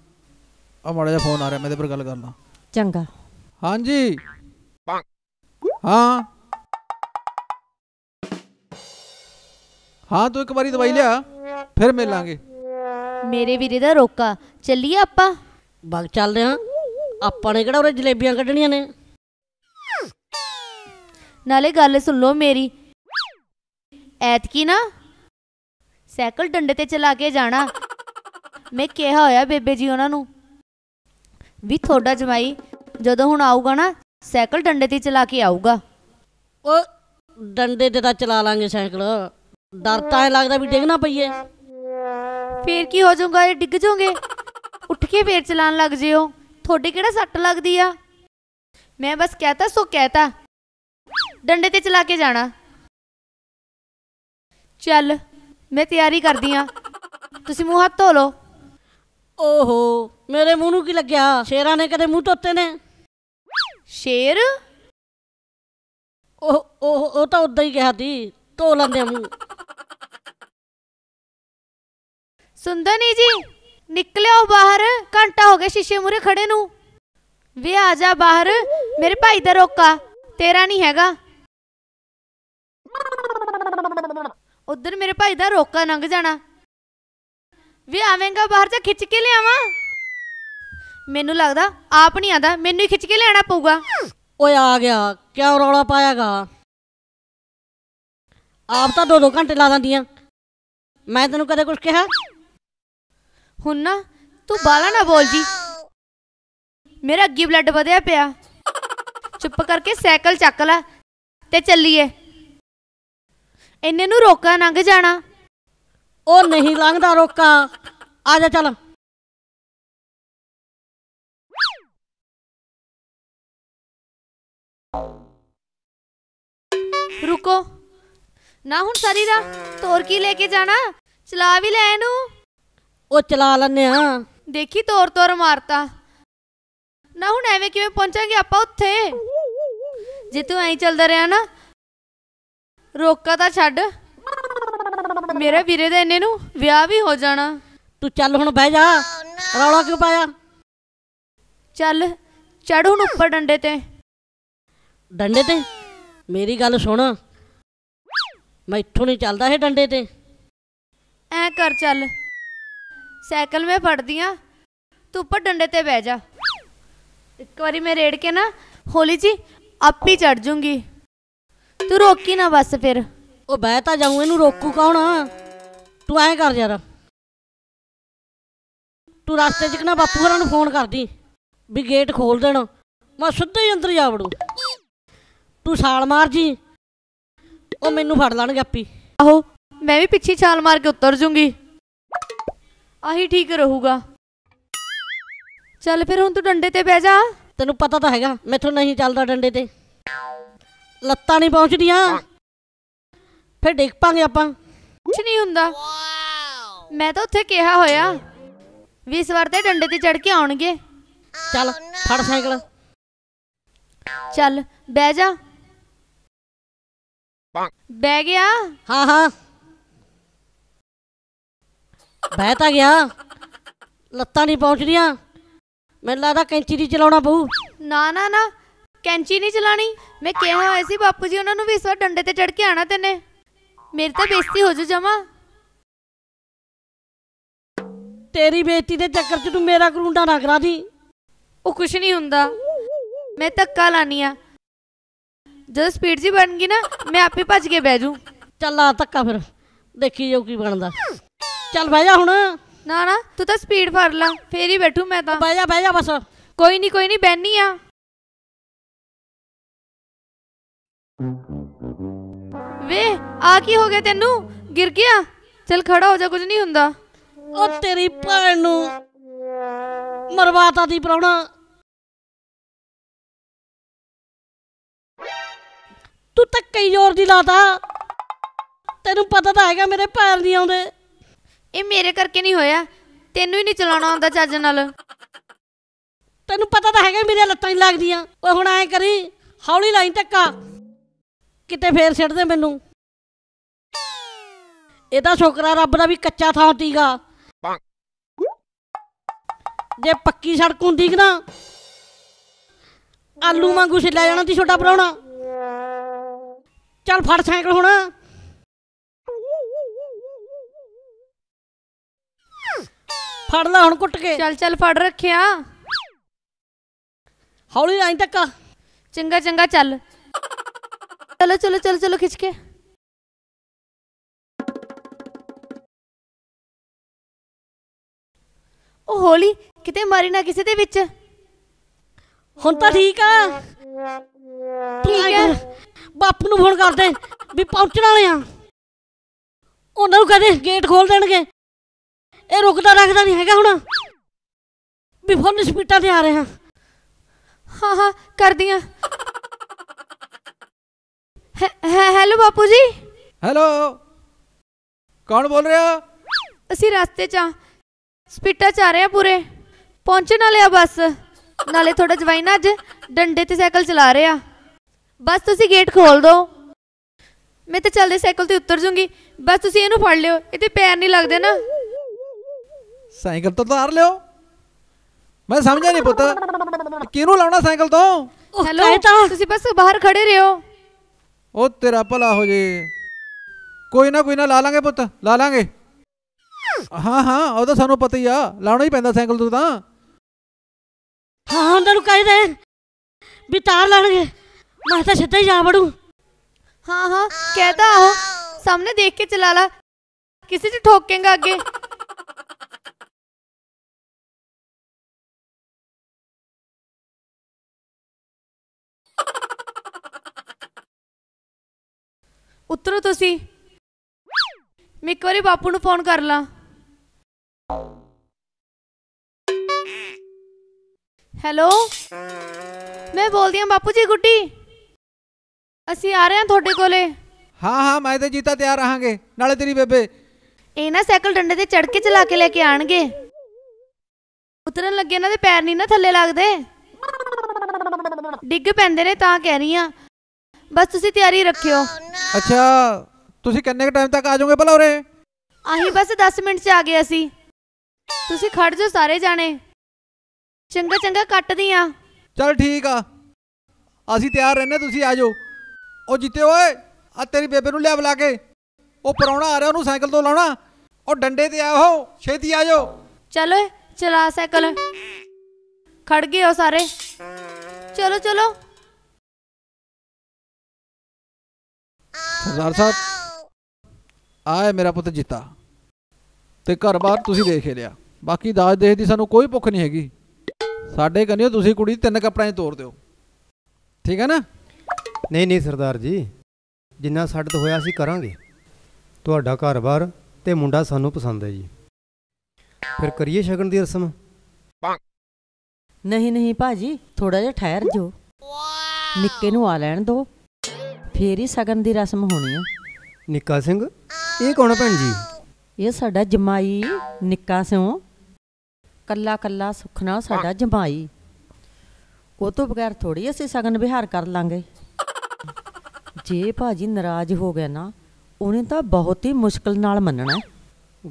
ਆ ਮਾੜਾ ਜਿਹਾ ਫੋਨ ਆ ਰਿਹਾ ਮੈਂ ਇਹਦੇ ਪਰ ਗੱਲ ਕਰਨਾ ਚੰਗਾ ਹਾਂਜੀ ਹਾਂ ਹਾਂ ਤੂੰ ਇੱਕ ਵਾਰੀ ਦਵਾਈ ਲਿਆ ਫਿਰ ਮਿਲਾਂਗੇ ਮੇਰੇ ਵੀਰੇ ਦਾ
ਰੋਕਾ ਚੱਲੀਏ ਆਪਾਂ ਬਗ ਚੱਲਦੇ ਹਾਂ ਆਪਾਂ ਨੇ ਕਿਹੜਾ ਉਹ ਜਲੇਬੀਆਂ ਕੱਢਣੀਆਂ ਨੇ ਨਾਲੇ ਗੱਲ ਸੁਣ ਲਓ ਮੇਰੀ
ਐਤਕੀ ਨਾ ਸਾਈਕਲ ਡੰਡੇ ਤੇ ਚਲਾ ਕੇ ਜਾਣਾ ਮੈਂ ਕਿਹਾ ਹੋਇਆ ਬੇਬੇ ਜੀ ਉਹਨਾਂ ਨੂੰ ਵੀ ਤੁਹਾਡਾ ਜਮਾਈ ਜਦੋਂ ਹੁਣ ਆਊਗਾ ਨਾ
ਸਾਈਕਲ ਡੰਡੇ ਤੇ ਚਲਾ ਕੇ ਆਊਗਾ ਉਹ ਡੰਡੇ ਤੇ ਤਾਂ ਚਲਾ ਲਾਂਗੇ ਸਾਈਕਲ ਡਰ ਤਾਂ ਹੈ ਲੱਗਦਾ ਵੀ ਡਿੱਗ ਨਾ ਪਈਏ ਫੇਰ ਕੀ ਹੋ ਜਾਊਗਾ ਇਹ ਡਿੱਗ ਜਾਓਗੇ
ਉੱਠ ਕੇ ਫੇਰ ਚਲਾਣ ਲੱਗ ਜਿਓ ਤੁਹਾਡੇ ਕਿਹੜਾ ਸੱਟ ਲੱਗਦੀ ਆ ਮੈਂ ਬਸ ਕਹਤਾ ਸੋ ਕਹਤਾ ਡੰਡੇ ਤੇ ਚਲਾ ਕੇ ਜਾਣਾ ਚੱਲ ਮੈਂ ਤਿਆਰੀ ਕਰਦੀ ਆ ਤੁਸੀਂ ਮੂੰਹ ਹੱਥ ਧੋ ਲਓ
ਓਹੋ ਮੇਰੇ ਮੂੰਹ ਨੂੰ ਕੀ ਲੱਗਿਆ ਸ਼ੇਰਾਂ ਨੇ ਕਦੇ ਮੂੰਹ ਧੋਤੇ ਨੇ ਸ਼ੇਰ
ਉਹ ਉਹ ਉਹ ਤਾਂ ਉਦਾਂ ਹੀ ਕਿਹਾ ਸੀ ਧੋ ਲੈਂਦੇ ਮੂੰਹ ਸੁੰਦਨੀ ਜੀ ਨਿਕਲਿਓ
ਬਾਹਰ ਘੰਟਾ ਹੋ ਗਿਆ ਸ਼ੀਸ਼ੇ ਮੂਰੇ ਖੜੇ ਨੂੰ ਵੇ ਆ ਜਾ ਬਾਹਰ ਮੇਰੇ ਭਾਈ ਦਾ ਰੋਕਾ ਤੇਰਾ ਨਹੀਂ ਹੈਗਾ ਉਧਰ ਮੇਰੇ ਭਾਈ ਦਾ ਰੋਕਾ ਲੰਘ ਜਾਣਾ ਵੇ ਆਵੇਂਗਾ ਬਾਹਰ ਜਾ ਖਿੱਚ ਕੇ ਲਿਆਵਾਂ ਮੈਨੂੰ ਲੱਗਦਾ ਆਪ ਨਹੀਂ ਆਦਾ ਮੈਨੂੰ ਹੀ ਖਿੱਚ ਕੇ ਲੈਣਾ ਪਊਗਾ
ਓਏ ਆ ਗਿਆ ਕਿਉਂ ਰੌਲਾ ਪਾਇਆਗਾ ਆਪ ਤਾਂ ਦੋ ਦੋ ਘੰਟੇ ਲਾ ਦਿੰਦੀਆਂ ਮੈਂ ਤੈਨੂੰ ਕਦੇ ਕੁਝ ਕਿਹਾ ਹੁਣ ਨਾ
ਤੂੰ ਬਾਲਾ ਨਾ ਬੋਲ ਜੀ ਮੇਰਾ ਅੱਗੇ ਬਲੱਡ ਵਧਿਆ ਪਿਆ ਚੁੱਪ ਕਰਕੇ ਸਾਈਕਲ ਚੱਕ ਲੈ ਤੇ ਚੱਲੀਏ ਇੰਨੇ ਨੂੰ
ਰੋਕਾ ਲੰਘ ਜਾਣਾ ਉਹ ਨਹੀਂ ਲੰਘਦਾ ਰੋਕਾ ਆ ਜਾ ਚੱਲ ਰੁਕੋ ਨਾ ਹੁਣ ਸਰੀਰਾ
ਤੋਰ ਕੀ ਲੈ ਕੇ ਜਾਣਾ ਚਲਾ ਵੀ ਲੈ ਇਹਨੂੰ
ਉਹ ਚਲਾ ਲੈਨੇ ਆ ਦੇਖੀ ਤੋਰ ਤੋਰ
ਮਾਰਤਾ ਨਾ ਹੁਣ ਐਵੇਂ ਕਿਵੇਂ ਪਹੁੰਚਾਂਗੇ ਆਪਾਂ ਉੱਥੇ ਜੇ ਤੂੰ ਐਂ ਚੱਲਦਾ ਰਿਹਾ ਨਾ ਰੋਕਾ ਤਾਂ ਛੱਡ ਮੇਰੇ ਵੀਰੇ ਦੇ ਇੰਨੇ ਨੂੰ ਵਿਆਹ ਵੀ ਹੋ ਜਾਣਾ ਤੂੰ ਚੱਲ ਹੁਣ ਬਹਿ ਜਾ
ਰੌਲਾ ਕਿਉਂ ਪਾਇਆ ਚੱਲ ਚੜ ਹੁਣ ਉੱਪਰ ਡੰਡੇ ਤੇ ਡੰਡੇ ਤੇ ਮੇਰੀ ਗੱਲ ਸੁਣ ਮੈਂ ਇੱਥੋਂ ਨਹੀਂ ਚੱਲਦਾ ਇਹ ਡੰਡੇ ਤੇ ਐ ਕਰ ਚੱਲ ਸਾਈਕਲ ਮੈਂ ਫੜਦੀ
ਆ ਤੂੰ ਉੱਪਰ ਡੰਡੇ ਤੇ ਬਹਿ ਜਾ ਇੱਕ ਵਾਰੀ ਮੈਂ ਰੇੜ ਕੇ ਨਾ ਹੋਲੀ ਜੀ ਆਪੀ ਚੜ ਜੂੰਗੀ ਤੂੰ ਰੋਕੀ ਨਾ ਬਸ ਫਿਰ ਉਹ ਬਹਿ ਤਾਂ ਜਾਊ
ਇਹਨੂੰ ਰੋਕੂ ਕੌਣ ਤੂੰ ਐ ਕਰ ਯਾਰ ਤੂੰ ਰਸਤੇ 'ਚ ਨਾ ਬਾਪੂ ਹੋਰਾਂ ਨੂੰ ਫੋਨ ਕਰਦੀ ਵੀ ਗੇਟ ਖੋਲ ਦੇਣ ਮੈਂ ਸਿੱਧਾ ਹੀ ਅੰਦਰ ਜਾ ਵੜੂ ਤੂੰ ਛਾਲ ਮਾਰ ਜੀ ਉਹ ਮੈਨੂੰ ਫੜ ਲੈਣਗੇ ਆਪੀ
ਆਹੋ ਮੈਂ ਵੀ ਪਿੱਛੇ ਛਾਲ ਮਾਰ ਕੇ ਉਤਰ ਜੂੰਗੀ ਆਹੀ ਠੀਕ ਰਹੂਗਾ
ਚੱਲ ਫਿਰ ਹੁਣ ਤੂੰ ਡੰਡੇ ਤੇ ਬਹਿ ਜਾ ਤੈਨੂੰ ਪਤਾ ਤਾਂ ਹੈਗਾ ਮੈਥੋਂ ਨਹੀਂ ਚੱਲਦਾ ਡੰਡੇ ਤੇ ਲੱਤਾਂ ਨਹੀਂ ਪਹੁੰਚਦੀਆਂ ਫਿਰ ਡਿੱਗ ਪਾਂਗੇ ਆਪਾਂ ਕੁਝ ਨਹੀਂ ਹੁੰਦਾ ਮੈਂ ਤਾਂ ਉੱਥੇ ਕਿਹਾ ਹੋਇਆ ਵੀ
ਇਸ ਵਾਰ ਤੇ ਡੰਡੇ ਤੇ ਚੜ ਕੇ ਆਉਣਗੇ ਚੱਲ ਫੜ ਸਾਈਕਲ ਚੱਲ ਬਹਿ ਜਾ ਬਹਿ ਗਿਆ ਹਾਂ ਹਾਂ
ਬਹਿ ਤਾਂ ਗਿਆ ਲੱਤਾਂ ਨਹੀਂ ਪਹੁੰਚ ਰੀਆਂ ਮੈਨੂੰ ਲੱਗਦਾ ਕੈਂਚੀ ਦੀ ਚਲਾਉਣਾ ਪਊ ਨਾ ਨਾ ਨਾ ਕੈਂਚੀ
ਨਹੀਂ ਚਲਾਣੀ ਮੈਂ ਕਿਹਾ ਹੋਇਆ ਸੀ ਬਾਪੂ ਜੀ ਉਹਨਾਂ ਨੂੰ ਵੀ ਇਸ ਵਾਰ ਡੰਡੇ ਤੇ ਚੜ ਕੇ ਆਣਾ ਤੈਨੇ ਮੇਰੀ ਤਾਂ ਬੇਇੱਜ਼ਤੀ ਹੋ ਜੂ ਜਮਾ ਤੇਰੀ ਬੇਇੱਜ਼ਤੀ ਦੇ ਚੱਕਰ 'ਚ ਤੂੰ ਮੇਰਾ ਕਰੂੰਡਾ ਨਾ ਕਰਾ ਦੀ ਉਹ ਕੁਛ ਨਹੀਂ ਹੁੰਦਾ ਮੈਂ ਧੱਕਾ ਲਾਨੀ ਆ ਜਦ ਸਪੀਡ ਜੀ ਬਣ ਗਈ ਨਾ ਮੈਂ ਆਪੇ ਭੱਜ ਕੇ ਬਹਿ ਜੂ ਚੱਲ ਆ ਧੱਕਾ ਫਿਰ ਦੇਖੀ ਜਾਓ ਕੀ ਬਣਦਾ ਚੱਲ ਬਹਿ ਜਾ ਹੁਣ ਨਾ ਨਾ ਤੂੰ ਤਾਂ ਸਪੀਡ ਫੜ ਲਾ ਫੇਰ ਹੀ ਬੈਠੂ ਮੈਂ ਤਾਂ ਬਹਿ ਜਾ ਬਹਿ ਜਾ ਬਸ ਕੋਈ ਨਹੀਂ ਕੋਈ ਨਹੀਂ ਬੈਣੀ ਆ ਵੇ ਆ ਕੀ ਹੋ ਗਿਆ ਤੈਨੂੰ ਗਿਰ ਗਿਆ ਚੱਲ ਖੜਾ ਹੋ ਜਾ ਕੁਝ ਨਹੀਂ ਹੁੰਦਾ ਉਹ ਤੇਰੀ ਭੈਣ ਨੂੰ
ਮਰਵਾਤਾ ਦੀ ਪਰਾਉਣਾ ਤੂੰ ਤਾਂ ਕਈ ਜ਼ੋਰ ਦੀ ਲਾਤਾ ਤੈਨੂੰ
ਪਤਾ ਤਾਂ ਹੈਗਾ ਮੇਰੇ ਪੈਰ ਨਹੀਂ ਆਉਂਦੇ ਇਹ ਮੇਰੇ ਕਰਕੇ ਨਹੀਂ ਹੋਇਆ ਤੈਨੂੰ ਹੀ ਨਹੀਂ ਚਲਾਉਣਾ ਆਉਂਦਾ ਚੱਜ ਨਾਲ ਤੈਨੂੰ ਪਤਾ ਤਾਂ ਹੈਗਾ ਮੇਰੇ ਲੱਤਾਂ ਹੀ ਲੱਗਦੀਆਂ ਓਏ ਹੁਣ ਐ ਕਰੀ ਹੌਲੀ ਲਾਈ ਧੱਕਾ ਕਿਤੇ ਫੇਰ ਛੱਡ ਦੇ ਮੈਨੂੰ ਇਹ ਤਾਂ ਆ ਰੱਬ ਦਾ ਵੀ ਕੱਚਾ ਥਾਂ ਟੀਗਾ ਜੇ ਪੱਕੀ ਸੜਕ ਹੁੰਦੀ ਕਿ ਨਾ ਆਲੂ ਵਾਂਗੂ ਛਿੱਲਿਆ ਜਾਣਾ ਤੇ ਛੋਟਾ ਪਰਾਉਣਾ ਚੱਲ ਫੜ ਸਾਈਕਲ ਹੁਣ ਫੜ ਲੈ ਹੁਣ ਕੁੱਟ
ਕੇ ਚੱਲ ਚੱਲ ਫੜ ਰੱਖਿਆ ਹੌਲੀ ਐਂ ਤੱਕ ਚੰਗਾ
ਚੰਗਾ ਚੱਲ ਚਲੋ ਚਲੋ ਚਲੋ ਚਲੋ ਖਿੱਚ ਕੇ ਉਹ ਹੋਲੀ ਕਿਤੇ ਮਾਰੀ ਨਾ ਕਿਸੇ ਦੇ ਵਿੱਚ ਹੁਣ ਤਾਂ ਠੀਕ ਆ ਠੀਕ ਆ
ਬਾਪੂ ਨੂੰ ਫੋਨ ਕਰਦੇ ਵੀ ਪਹੁੰਚਣ ਵਾਲੇ ਆ ਉਹਨਾਂ ਨੂੰ ਕਹਦੇ ਗੇਟ ਖੋਲ ਦੇਣਗੇ ਇਹ ਰੁਕਦਾ ਰੱਖਦਾ ਨਹੀਂ ਹੈਗਾ ਹੁਣ ਵੀ ਫੁੱਲ ਸਪੀਟਾਂ ਤੇ ਆ ਰਹੇ ਹਾਂ ਹਾਂ ਹਾਂ ਕਰਦੀਆਂ
ਆ ਹੈਲੋ ਬਾਪੂ ਜੀ
ਹੈਲੋ ਕੌਣ ਬੋਲ ਰਿਹਾ
ਅਸੀਂ ਰਸਤੇ 'ਚ ਆ ਸਪੀਟਾ 'ਚ ਆ ਰਹੇ ਆ ਪੂਰੇ ਪਹੁੰਚਣ ਵਾਲੇ ਆ ਬਸ ਨਾਲੇ ਥੋੜਾ ਜਵਾਈਨਾ ਅੱਜ ਡੰਡੇ ਤੇ ਸਾਈਕਲ ਚਲਾ ਰਹੇ ਆ ਬਸ ਤੁਸੀਂ ਗੇਟ ਖੋਲ ਦੋ ਮੈਂ ਤੇ ਚੱਲਦੇ ਸਾਈਕਲ ਤੇ ਉਤਰ ਜੂੰਗੀ ਬਸ ਤੁਸੀਂ ਇਹਨੂੰ ਫੜ ਲਿਓ ਇਹਦੇ ਪੈਰ ਨਹੀਂ ਲੱਗਦੇ ਨਾ
ਸਾਈਕਲ ਤੋਂ ਤਾਰ ਲਿਓ ਮੈਂ ਸਮਝਿਆ ਨਹੀਂ ਪੁੱਤ ਕਿਹਨੂੰ ਲਾਉਣਾ ਸਾਈਕਲ ਤੋਂ ਹੈਲੋ ਤੁਸੀਂ ਬਸ ਬਾਹਰ ਖੜੇ ਰਹੋ ਉਹ ਤੇਰਾ ਭਲਾ ਹੋ ਜੇ ਕੋਈ ਨਾ ਕੋਈ ਨਾ ਲਾ ਲਾਂਗੇ ਪੁੱਤ ਲਾ ਲਾਂਗੇ ਹਾਂ ਹਾਂ ਉਹ ਤਾਂ ਸਾਨੂੰ ਪਤਾ ਹੀ ਆ ਲਾਉਣਾ ਹੀ ਪੈਂਦਾ ਸਾਈਕਲ ਤੋਂ ਤਾਂ ਹਾਂ ਉਹਨਾਂ ਨੂੰ ਕਹਿ ਦੇ ਵੀ ਤਾਰ ਲਾਣਗੇ
ਮੈਂ ਤਾਂ ਸਿੱਧਾ ਹੀ ਜਾ ਵੜੂ
ਹਾਂ ਹਾਂ ਕਹਿਦਾ ਸਾਹਮਣੇ ਦੇਖ ਕੇ
ਚਲਾ ਲਾ ਕਿਸੇ 'ਚ ਠੋਕੇਗਾ ਅੱਗੇ ਉਤਰੋ ਤੁਸੀਂ
ਮੈਂ ਇੱਕ ਵਾਰੀ ਬਾਪੂ ਨੂੰ ਫੋਨ ਕਰ ਲਾਂ ਹੈਲੋ ਮੈਂ ਬੋਲਦੀ ਹਾਂ ਬਾਪੂ ਜੀ ਗੁੱਡੀ ਅਸੀਂ ਆ ਰਹੇ ਹਾਂ ਤੁਹਾਡੇ ਕੋਲੇ
ਹਾਂ ਹਾਂ ਮੈਂ ਤੇ ਜੀਤਾ ਤਿਆਰ ਰਹਾਂਗੇ
ਨਾਲੇ ਤੇਰੀ ਬੇਬੇ ਇਹ ਨਾ ਸਾਈਕਲ ਡੰਡੇ ਤੇ ਚੜ ਕੇ ਚਲਾ ਕੇ ਲੈ ਕੇ ਆਣਗੇ ਉਤਰਨ ਲੱਗੇ ਇਹਨਾਂ ਦੇ ਪੈਰ ਨਹੀਂ ਨਾ ਥੱਲੇ ਲੱਗਦੇ ਡਿੱਗ ਪੈਂਦੇ ਨੇ ਤਾਂ ਕਹਿ ਰਹੀ ਆ ਬਸ ਤੁਸੀਂ ਤਿਆਰੀ ਰੱਖਿਓ
ਅੱਛਾ ਤੁਸੀਂ ਕਿੰਨੇ ਕ ਟਾਈਮ ਤੱਕ ਆ ਜਾਓਗੇ ਭਲਾ ਉਰੇ
ਆਹੀ ਬਸ 10 ਮਿੰਟ 'ਚ ਆ ਗਏ ਅਸੀਂ ਤੁਸੀਂ ਖੜ ਜਾਓ ਸਾਰੇ
ਜਾਣੇ ਚੰਗਾ ਚੰਗਾ ਕੱਟਦੀ ਆ ਚਲ ਠੀਕ ਆ ਅਸੀਂ ਤਿਆਰ ਰਹਿੰਨੇ ਤੁਸੀਂ ਆ ਜਾਓ ਉਹ ਜਿੱਤੇ ਓਏ ਆ ਤੇਰੀ ਬੇਬੇ ਨੂੰ ਲਿਆ ਬੁਲਾ ਕੇ ਉਹ ਪਰੌਣਾ ਆ ਰਿਹਾ ਉਹਨੂੰ ਸਾਈਕਲ ਤੋਂ ਲਾਉਣਾ ਉਹ ਡੰਡੇ ਤੇ ਆਓ ਛੇਤੀ ਆ ਜਾਓ ਚਲੋ ਓਏ ਚਲਾ
ਸਾਈਕਲ ਖੜ ਗਏ ਹੋ ਸਾਰੇ ਚਲੋ ਚਲੋ
ਸਰਦਾਰ ਸਾਹਿਬ
ਆਏ ਮੇਰਾ ਪੁੱਤ ਜੀਤਾ ਤੇ ਘਰ-ਬਾਰ ਤੁਸੀਂ ਦੇਖ ਲਿਆ ਬਾਕੀ ਦਾਜ ਦੇਖ ਦੀ ਸਾਨੂੰ ਕੋਈ ਭੁੱਖ ਨਹੀਂ ਹੈਗੀ ਸਾਡੇ ਕੰਨਿਓ ਤੁਸੀਂ ਕੁੜੀ ਤਿੰਨ ਕੱਪੜਿਆਂ 'ਚ ਤੋਰ ਦਿਓ ਠੀਕ ਹੈ
ਨਾ ਨਹੀਂ ਨਹੀਂ ਸਰਦਾਰ ਜੀ ਜਿੰਨਾ ਸਾਡੇ ਤੋਂ ਹੋਇਆ ਅਸੀਂ ਕਰਾਂਗੇ ਤੁਹਾਡਾ ਘਰ-ਬਾਰ ਤੇ ਮੁੰਡਾ ਸਾਨੂੰ ਪਸੰਦ ਹੈ ਜੀ ਫਿਰ ਕਰੀਏ ਸ਼ਗਨ ਦੀ ਰਸਮ
ਨਹੀਂ ਨਹੀਂ ਭਾਜੀ ਥੋੜਾ ਜਿਹਾ ਠਹਿਰ ਜੋ ਨਿੱਕੇ ਨੂੰ ਆ ਲੈਣ ਦੋ ਫੇਰ ਹੀ ਸਗਨ ਦੀ ਰਸਮ ਹੋਣੀ ਆ
ਨਿੱਕਾ ਸਿੰਘ ਇਹ ਕੌਣ ਭੈਣ ਜੀ
ਇਹ ਸਾਡਾ ਜਮਾਈ ਨਿੱਕਾ ਸਿਉ ਕੱਲਾ ਕੱਲਾ ਸੁਖਨਾ ਸਾਡਾ ਜਮਾਈ ਉਹ ਤੋਂ ਬਗੈਰ ਥੋੜੀ ਅਸੀਂ ਸਗਨ ਵਿਹਾਰ ਕਰ ਲਾਂਗੇ ਜੇ ਭਾਜੀ ਨਾਰਾਜ਼ ਹੋ ਗਿਆ ਨਾ
ਉਹਨੇ ਤਾਂ ਬਹੁਤ ਹੀ ਮੁਸ਼ਕਲ ਨਾਲ ਮੰਨਣਾ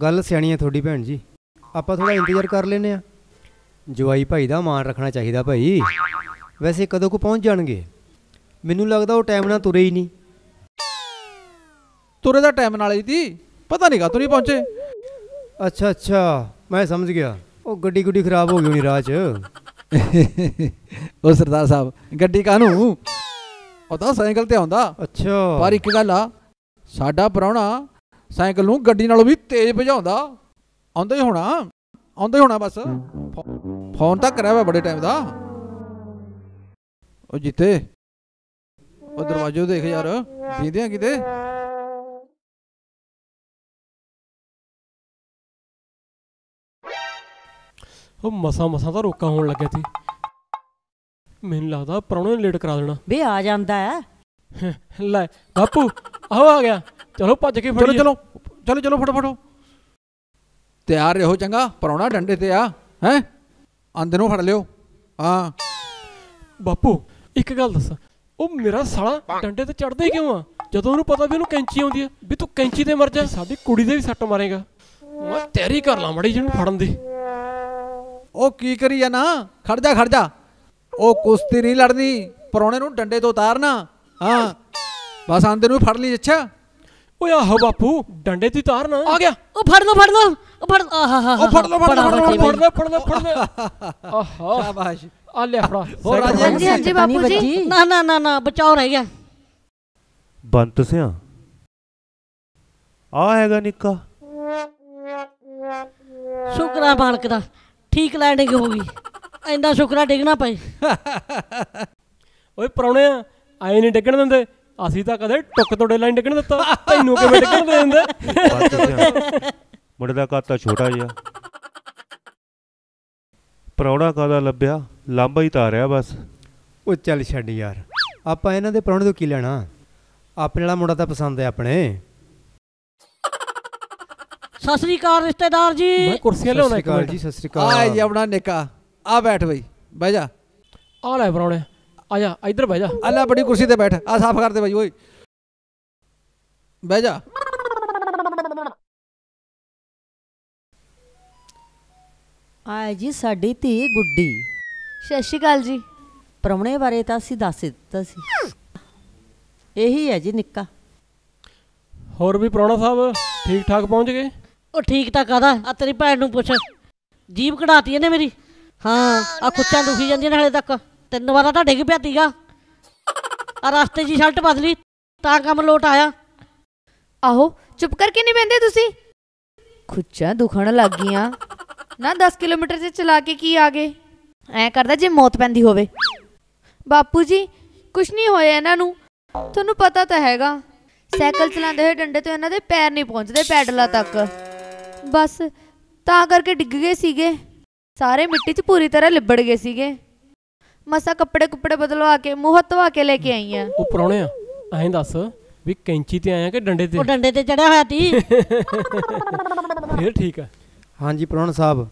ਗੱਲ ਸਿਆਣੀ ਹੈ ਤੁਹਾਡੀ ਭੈਣ ਜੀ ਆਪਾਂ ਥੋੜਾ ਇੰਤਜ਼ਾਰ ਕਰ ਲੈਨੇ ਆ ਜਵਾਈ ਭਾਈ ਦਾ ਮਾਣ ਰੱਖਣਾ ਚਾਹੀਦਾ ਭਾਈ ਵੈਸੇ ਕਦੋਂ ਕੋ ਪਹੁੰਚ ਜਾਣਗੇ ਮੈਨੂੰ ਲੱਗਦਾ ਉਹ ਟਾਈਮ ਨਾਲ ਤੁਰੇ ਹੀ ਨਹੀਂ ਤੁਰੇ ਦਾ ਟਾਈਮ ਨਾਲ ਹੀ
ਸੀ ਪਤਾ ਨਹੀਂ ਕਾ
ਤੁਰੇ ਪਹੁੰਚੇ ਅੱਛਾ ਅੱਛਾ ਮੈਂ ਸਮਝ ਗਿਆ ਉਹ ਗੱਡੀ ਗੁੱਡੀ ਖਰਾਬ ਹੋ ਗਈ ਹੋਣੀ ਰਾਹ 'ਚ ਉਹ ਸਰਦਾਰ ਸਾਹਿਬ ਗੱਡੀ ਕਾਹਨੂੰ
ਤਾਂ ਸਾਈਕਲ ਤੇ ਆਉਂਦਾ ਅੱਛਾ ਪਰ ਇੱਕ ਗੱਲ ਆ ਸਾਡਾ ਪਰੌਣਾ ਸਾਈਕਲ ਨੂੰ ਗੱਡੀ ਨਾਲੋਂ ਵੀ ਤੇਜ਼ ਭਜਾਉਂਦਾ ਆਉਂਦਾ ਹੀ ਹੋਣਾ ਆਉਂਦਾ ਹੀ ਹੋਣਾ ਬਸ ਫੋਨ ਤਾਂ ਕਰਿਆ ਵਾ ਬੜੇ ਟਾਈਮ ਦਾ ਉਹ ਜਿੱਤੇ ਉਹ ਦਰਵਾਜ਼ੇ ਦੇਖ ਯਾਰ ਜਿੰਦਿਆਂ ਆ ਕਿਤੇ
ਉਹ ਮਸਾ ਮਸਾ ਤਾਂ ਰੋਕਾ ਹੋਣ ਲੱਗਿਆ ਸੀ ਮੈਨੂੰ ਲੱਗਦਾ ਪਰੌਣੇ ਲੇਟ ਕਰਾ ਦੇਣਾ
ਬੇ ਆ ਜਾਂਦਾ ਹੈ
ਲੈ ਬਾਪੂ ਆਹੋ ਆ ਗਿਆ ਚਲੋ ਭੱਜ ਕੇ ਫੜੀ ਚਲੋ
ਚਲੋ ਚਲੋ ਫਟੋ ਫਟੋ ਤਿਆਰ ਰਹੋ ਚੰਗਾ ਪਰੌਣਾ ਡੰਡੇ ਤੇ ਆ ਹੈ
ਅੰਦਰੋਂ ਨੂੰ ਫੜ ਲਿਓ ਹਾਂ ਬਾਪੂ ਇੱਕ ਗੱਲ ਦੱਸ ਉਹ ਮੇਰਾ ਸਾਲਾ ਡੰਡੇ ਤੇ ਚੜਦੇ ਕਿਉਂ ਆ ਜਦੋਂ ਉਹਨੂੰ ਪਤਾ ਵੀ ਉਹਨੂੰ ਕੈਂਚੀ ਆਉਂਦੀ ਆ ਵੀ ਤੂੰ ਕੈਂਚੀ ਤੇ ਮਰ ਜਾ ਸਾਡੀ ਕੁੜੀ ਦੇ ਵੀ ਸੱਟ ਮਾਰੇਗਾ ਮੈਂ ਤੈਰੀ ਕਰ ਲਾਂ ਮੜੀ ਜਿਹਨੂੰ ਫੜਨ ਦੀ
ਉਹ ਕੀ ਕਰੀ ਆ ਨਾ ਖੜ ਜਾ ਖੜ ਜਾ ਉਹ ਕੁਸ਼ਤੀ ਨਹੀਂ ਲੜਨੀ ਪਰੋਣੇ ਨੂੰ ਡੰਡੇ ਤੋਂ ਉਤਾਰਨਾ ਹਾਂ ਬਸ ਆਂਦੇ ਨੂੰ ਫੜ ਲਈ ਅੱਛਾ ਓਏ ਆਹੋ ਬਾਪੂ
ਡੰਡੇ ਤੇ ਉਤਾਰਨਾ ਆ ਗਿਆ ਉਹ ਫੜ ਲੋ ਫੜ ਲੋ ਉਹ ਫੜ ਆਹਾ ਹਾ ਉਹ ਫੜ ਲੋ ਫੜ ਲੋ ਫੜ ਲੋ ਫੜ ਲੋ ਫੜ ਲੋ ਆਹਾ ਸ਼ਾਬਾਸ਼ ਆ ਲੈ ਫੜਾ ਹੋਰ ਆ ਜੀ ਹਾਂਜੀ ਹਾਂਜੀ ਬਾਪੂ ਜੀ
ਨਾ ਨਾ ਨਾ ਨਾ ਬਚਾਓ ਰਹਿ ਗਿਆ
ਬੰਤ ਸਿਆ ਆ ਹੈਗਾ ਨਿੱਕਾ
ਸ਼ੁਕਰਾ ਮਾਲਕ ਦਾ ਠੀਕ ਲੈਂਡਿੰਗ ਹੋ ਗਈ ਐਂਦਾ ਸ਼ੁਕਰਾ ਡਿੱਗਣਾ ਪਏ
ਓਏ ਪਰੌਣੇ ਆ ਆਏ ਨਹੀਂ ਡਿੱਗਣ ਦਿੰਦੇ ਅਸੀਂ ਤਾਂ ਕਦੇ ਟੁੱਕ ਤੋੜੇ ਲਾਈਨ ਡਿੱਗਣ ਦਿੱਤਾ ਤੈਨੂੰ ਕਿਵੇਂ ਡਿੱਗਣ ਦੇ
ਦਿੰਦੇ ਮੁੰਡੇ ਦਾ ਕਾਤਾ ਛੋਟਾ ਜਿਹਾ ਪਰੌੜਾ ਕਾਦਾ ਲੱਭਿਆ ਲਾਂਬਾ ਹੀ ਰਿਹਾ ਬਸ ਉਹ ਚੱਲ ਛੱਡ ਯਾਰ ਆਪਾਂ ਇਹਨਾਂ ਦੇ ਪਰੌਣੇ ਤੋਂ ਕੀ ਲੈਣਾ ਆਪਣੇ ਵਾਲਾ ਮੁੰਡਾ ਤਾਂ ਪਸੰਦ ਹੈ ਆਪਣੇ
ਸਤਿ ਸ੍ਰੀ ਅਕਾਲ ਰਿਸ਼ਤੇਦਾਰ ਜੀ ਮੈਂ ਕੁਰਸੀਆਂ ਲਿਆਉਣਾ ਇੱਕ ਮਿੰਟ ਜੀ ਸਤਿ ਸ੍ਰੀ ਅਕਾਲ ਆ ਜੀ ਆਪਣਾ ਨਿੱਕਾ ਆ ਬੈਠ ਬਈ ਬਹਿ ਜਾ ਆ ਲੈ ਪਰੌਣੇ ਆ ਜਾ ਇੱਧਰ ਬਹਿ ਜਾ ਆ ਲੈ ਬੜੀ ਕੁਰਸੀ ਤੇ ਬੈਠ ਆ ਸਾਫ਼ ਕਰ ਦੇ ਬਾਈ ਓਏ ਬਹਿ ਜਾ
ਆ ਜੀ ਸਾਡੀ ਧੀ ਗੁੱਡੀ ਸਤਿ ਸ਼੍ਰੀ ਅਕਾਲ ਜੀ ਪਰਮਣੇ ਬਾਰੇ ਤਾਂ ਅਸੀਂ ਦੱਸ ਦਿੱਤਾ ਸੀ ਇਹੀ ਹੈ ਜੀ ਨਿੱਕਾ
ਹੋਰ ਵੀ ਪ੍ਰਾਹੁਣਾ ਸਾਹਿਬ ਠੀਕ ਠਾਕ ਪਹੁੰਚ ਗਏ
ਉਹ ਠੀਕ ਤਾਂ ਆਦਾ ਆ ਤੇਰੀ ਭੈਣ ਨੂੰ ਪੁੱਛ ਜੀਬ ਕਢਾਤੀ ਇਹਨੇ ਮੇਰੀ ਹਾਂ ਆ ਖੁੱਚਾਂ ਦੁਖੀ ਜਾਂਦੀਆਂ ਨੇ ਹਲੇ ਤੱਕ ਤਿੰਨ ਵਾਰਾ ਤਾਂ ਡਿੱਗ ਪਿਆ ਤੀਗਾ ਆ ਰਸਤੇ 'ਚ ਸ਼ਲਟ ਸ਼ਰਟ ਬਦਲੀ ਤਾਂ ਕੰਮ ਲੋਟ ਆਇਆ ਆਹੋ ਚੁੱਪ ਕਰਕੇ ਨਹੀਂ ਬੈੰਦੇ ਤੁਸੀਂ
ਖੁੱਚਾਂ ਦੁਖਣ ਲੱਗ ਗਈਆਂ
ਨਾ 10 ਕਿਲੋਮੀਟਰ 'ਚ ਚਲਾ
ਕੇ ਕੀ ਆ ਗਏ ਐ ਕਰਦਾ ਜੇ ਮੌਤ ਪੈਂਦੀ ਹੋਵੇ ਬਾਪੂ ਜੀ ਕੁਛ ਨਹੀਂ ਹੋਇਆ ਇਹਨਾਂ ਨੂੰ ਤੁਹਾਨੂੰ ਪਤਾ ਤਾਂ ਹੈਗਾ ਸਾਈਕਲ ਚਲਾਉਂਦੇ ਹੋਏ ਡੰਡੇ ਤੋਂ ਇਹਨਾਂ ਦੇ ਪੈਰ ਨਹੀਂ ਪਹੁੰਚਦੇ ਪੈਡਲਾਂ ਤੱਕ ਬਸ ਤਾਂ ਕਰਕੇ ਡਿੱਗ ਗਏ ਸੀਗੇ ਸਾਰੇ ਮਿੱਟੀ 'ਚ ਪੂਰੀ ਤਰ੍ਹਾਂ ਲਿਬੜ ਗਏ ਸੀਗੇ ਮਸਾ ਕੱਪੜੇ ਕੁੱਪੜੇ ਬਦਲਵਾ ਕੇ ਮੂੰਹ ਧਵਾ ਕੇ ਲੈ
ਕੇ ਆਈ ਆ
ਉਹ ਪਰੌਣੇ ਆ ਐਂ ਦੱਸ ਵੀ ਕੈਂਚੀ ਤੇ ਆਇਆ ਕਿ ਡੰਡੇ ਤੇ ਉਹ ਡੰਡੇ ਤੇ
ਚੜਿਆ ਹੋਇਆ ਸੀ
ਫਿਰ ਠੀਕ ਆ ਹਾਂਜੀ ਪਰੌਣ ਸਾਹਿਬ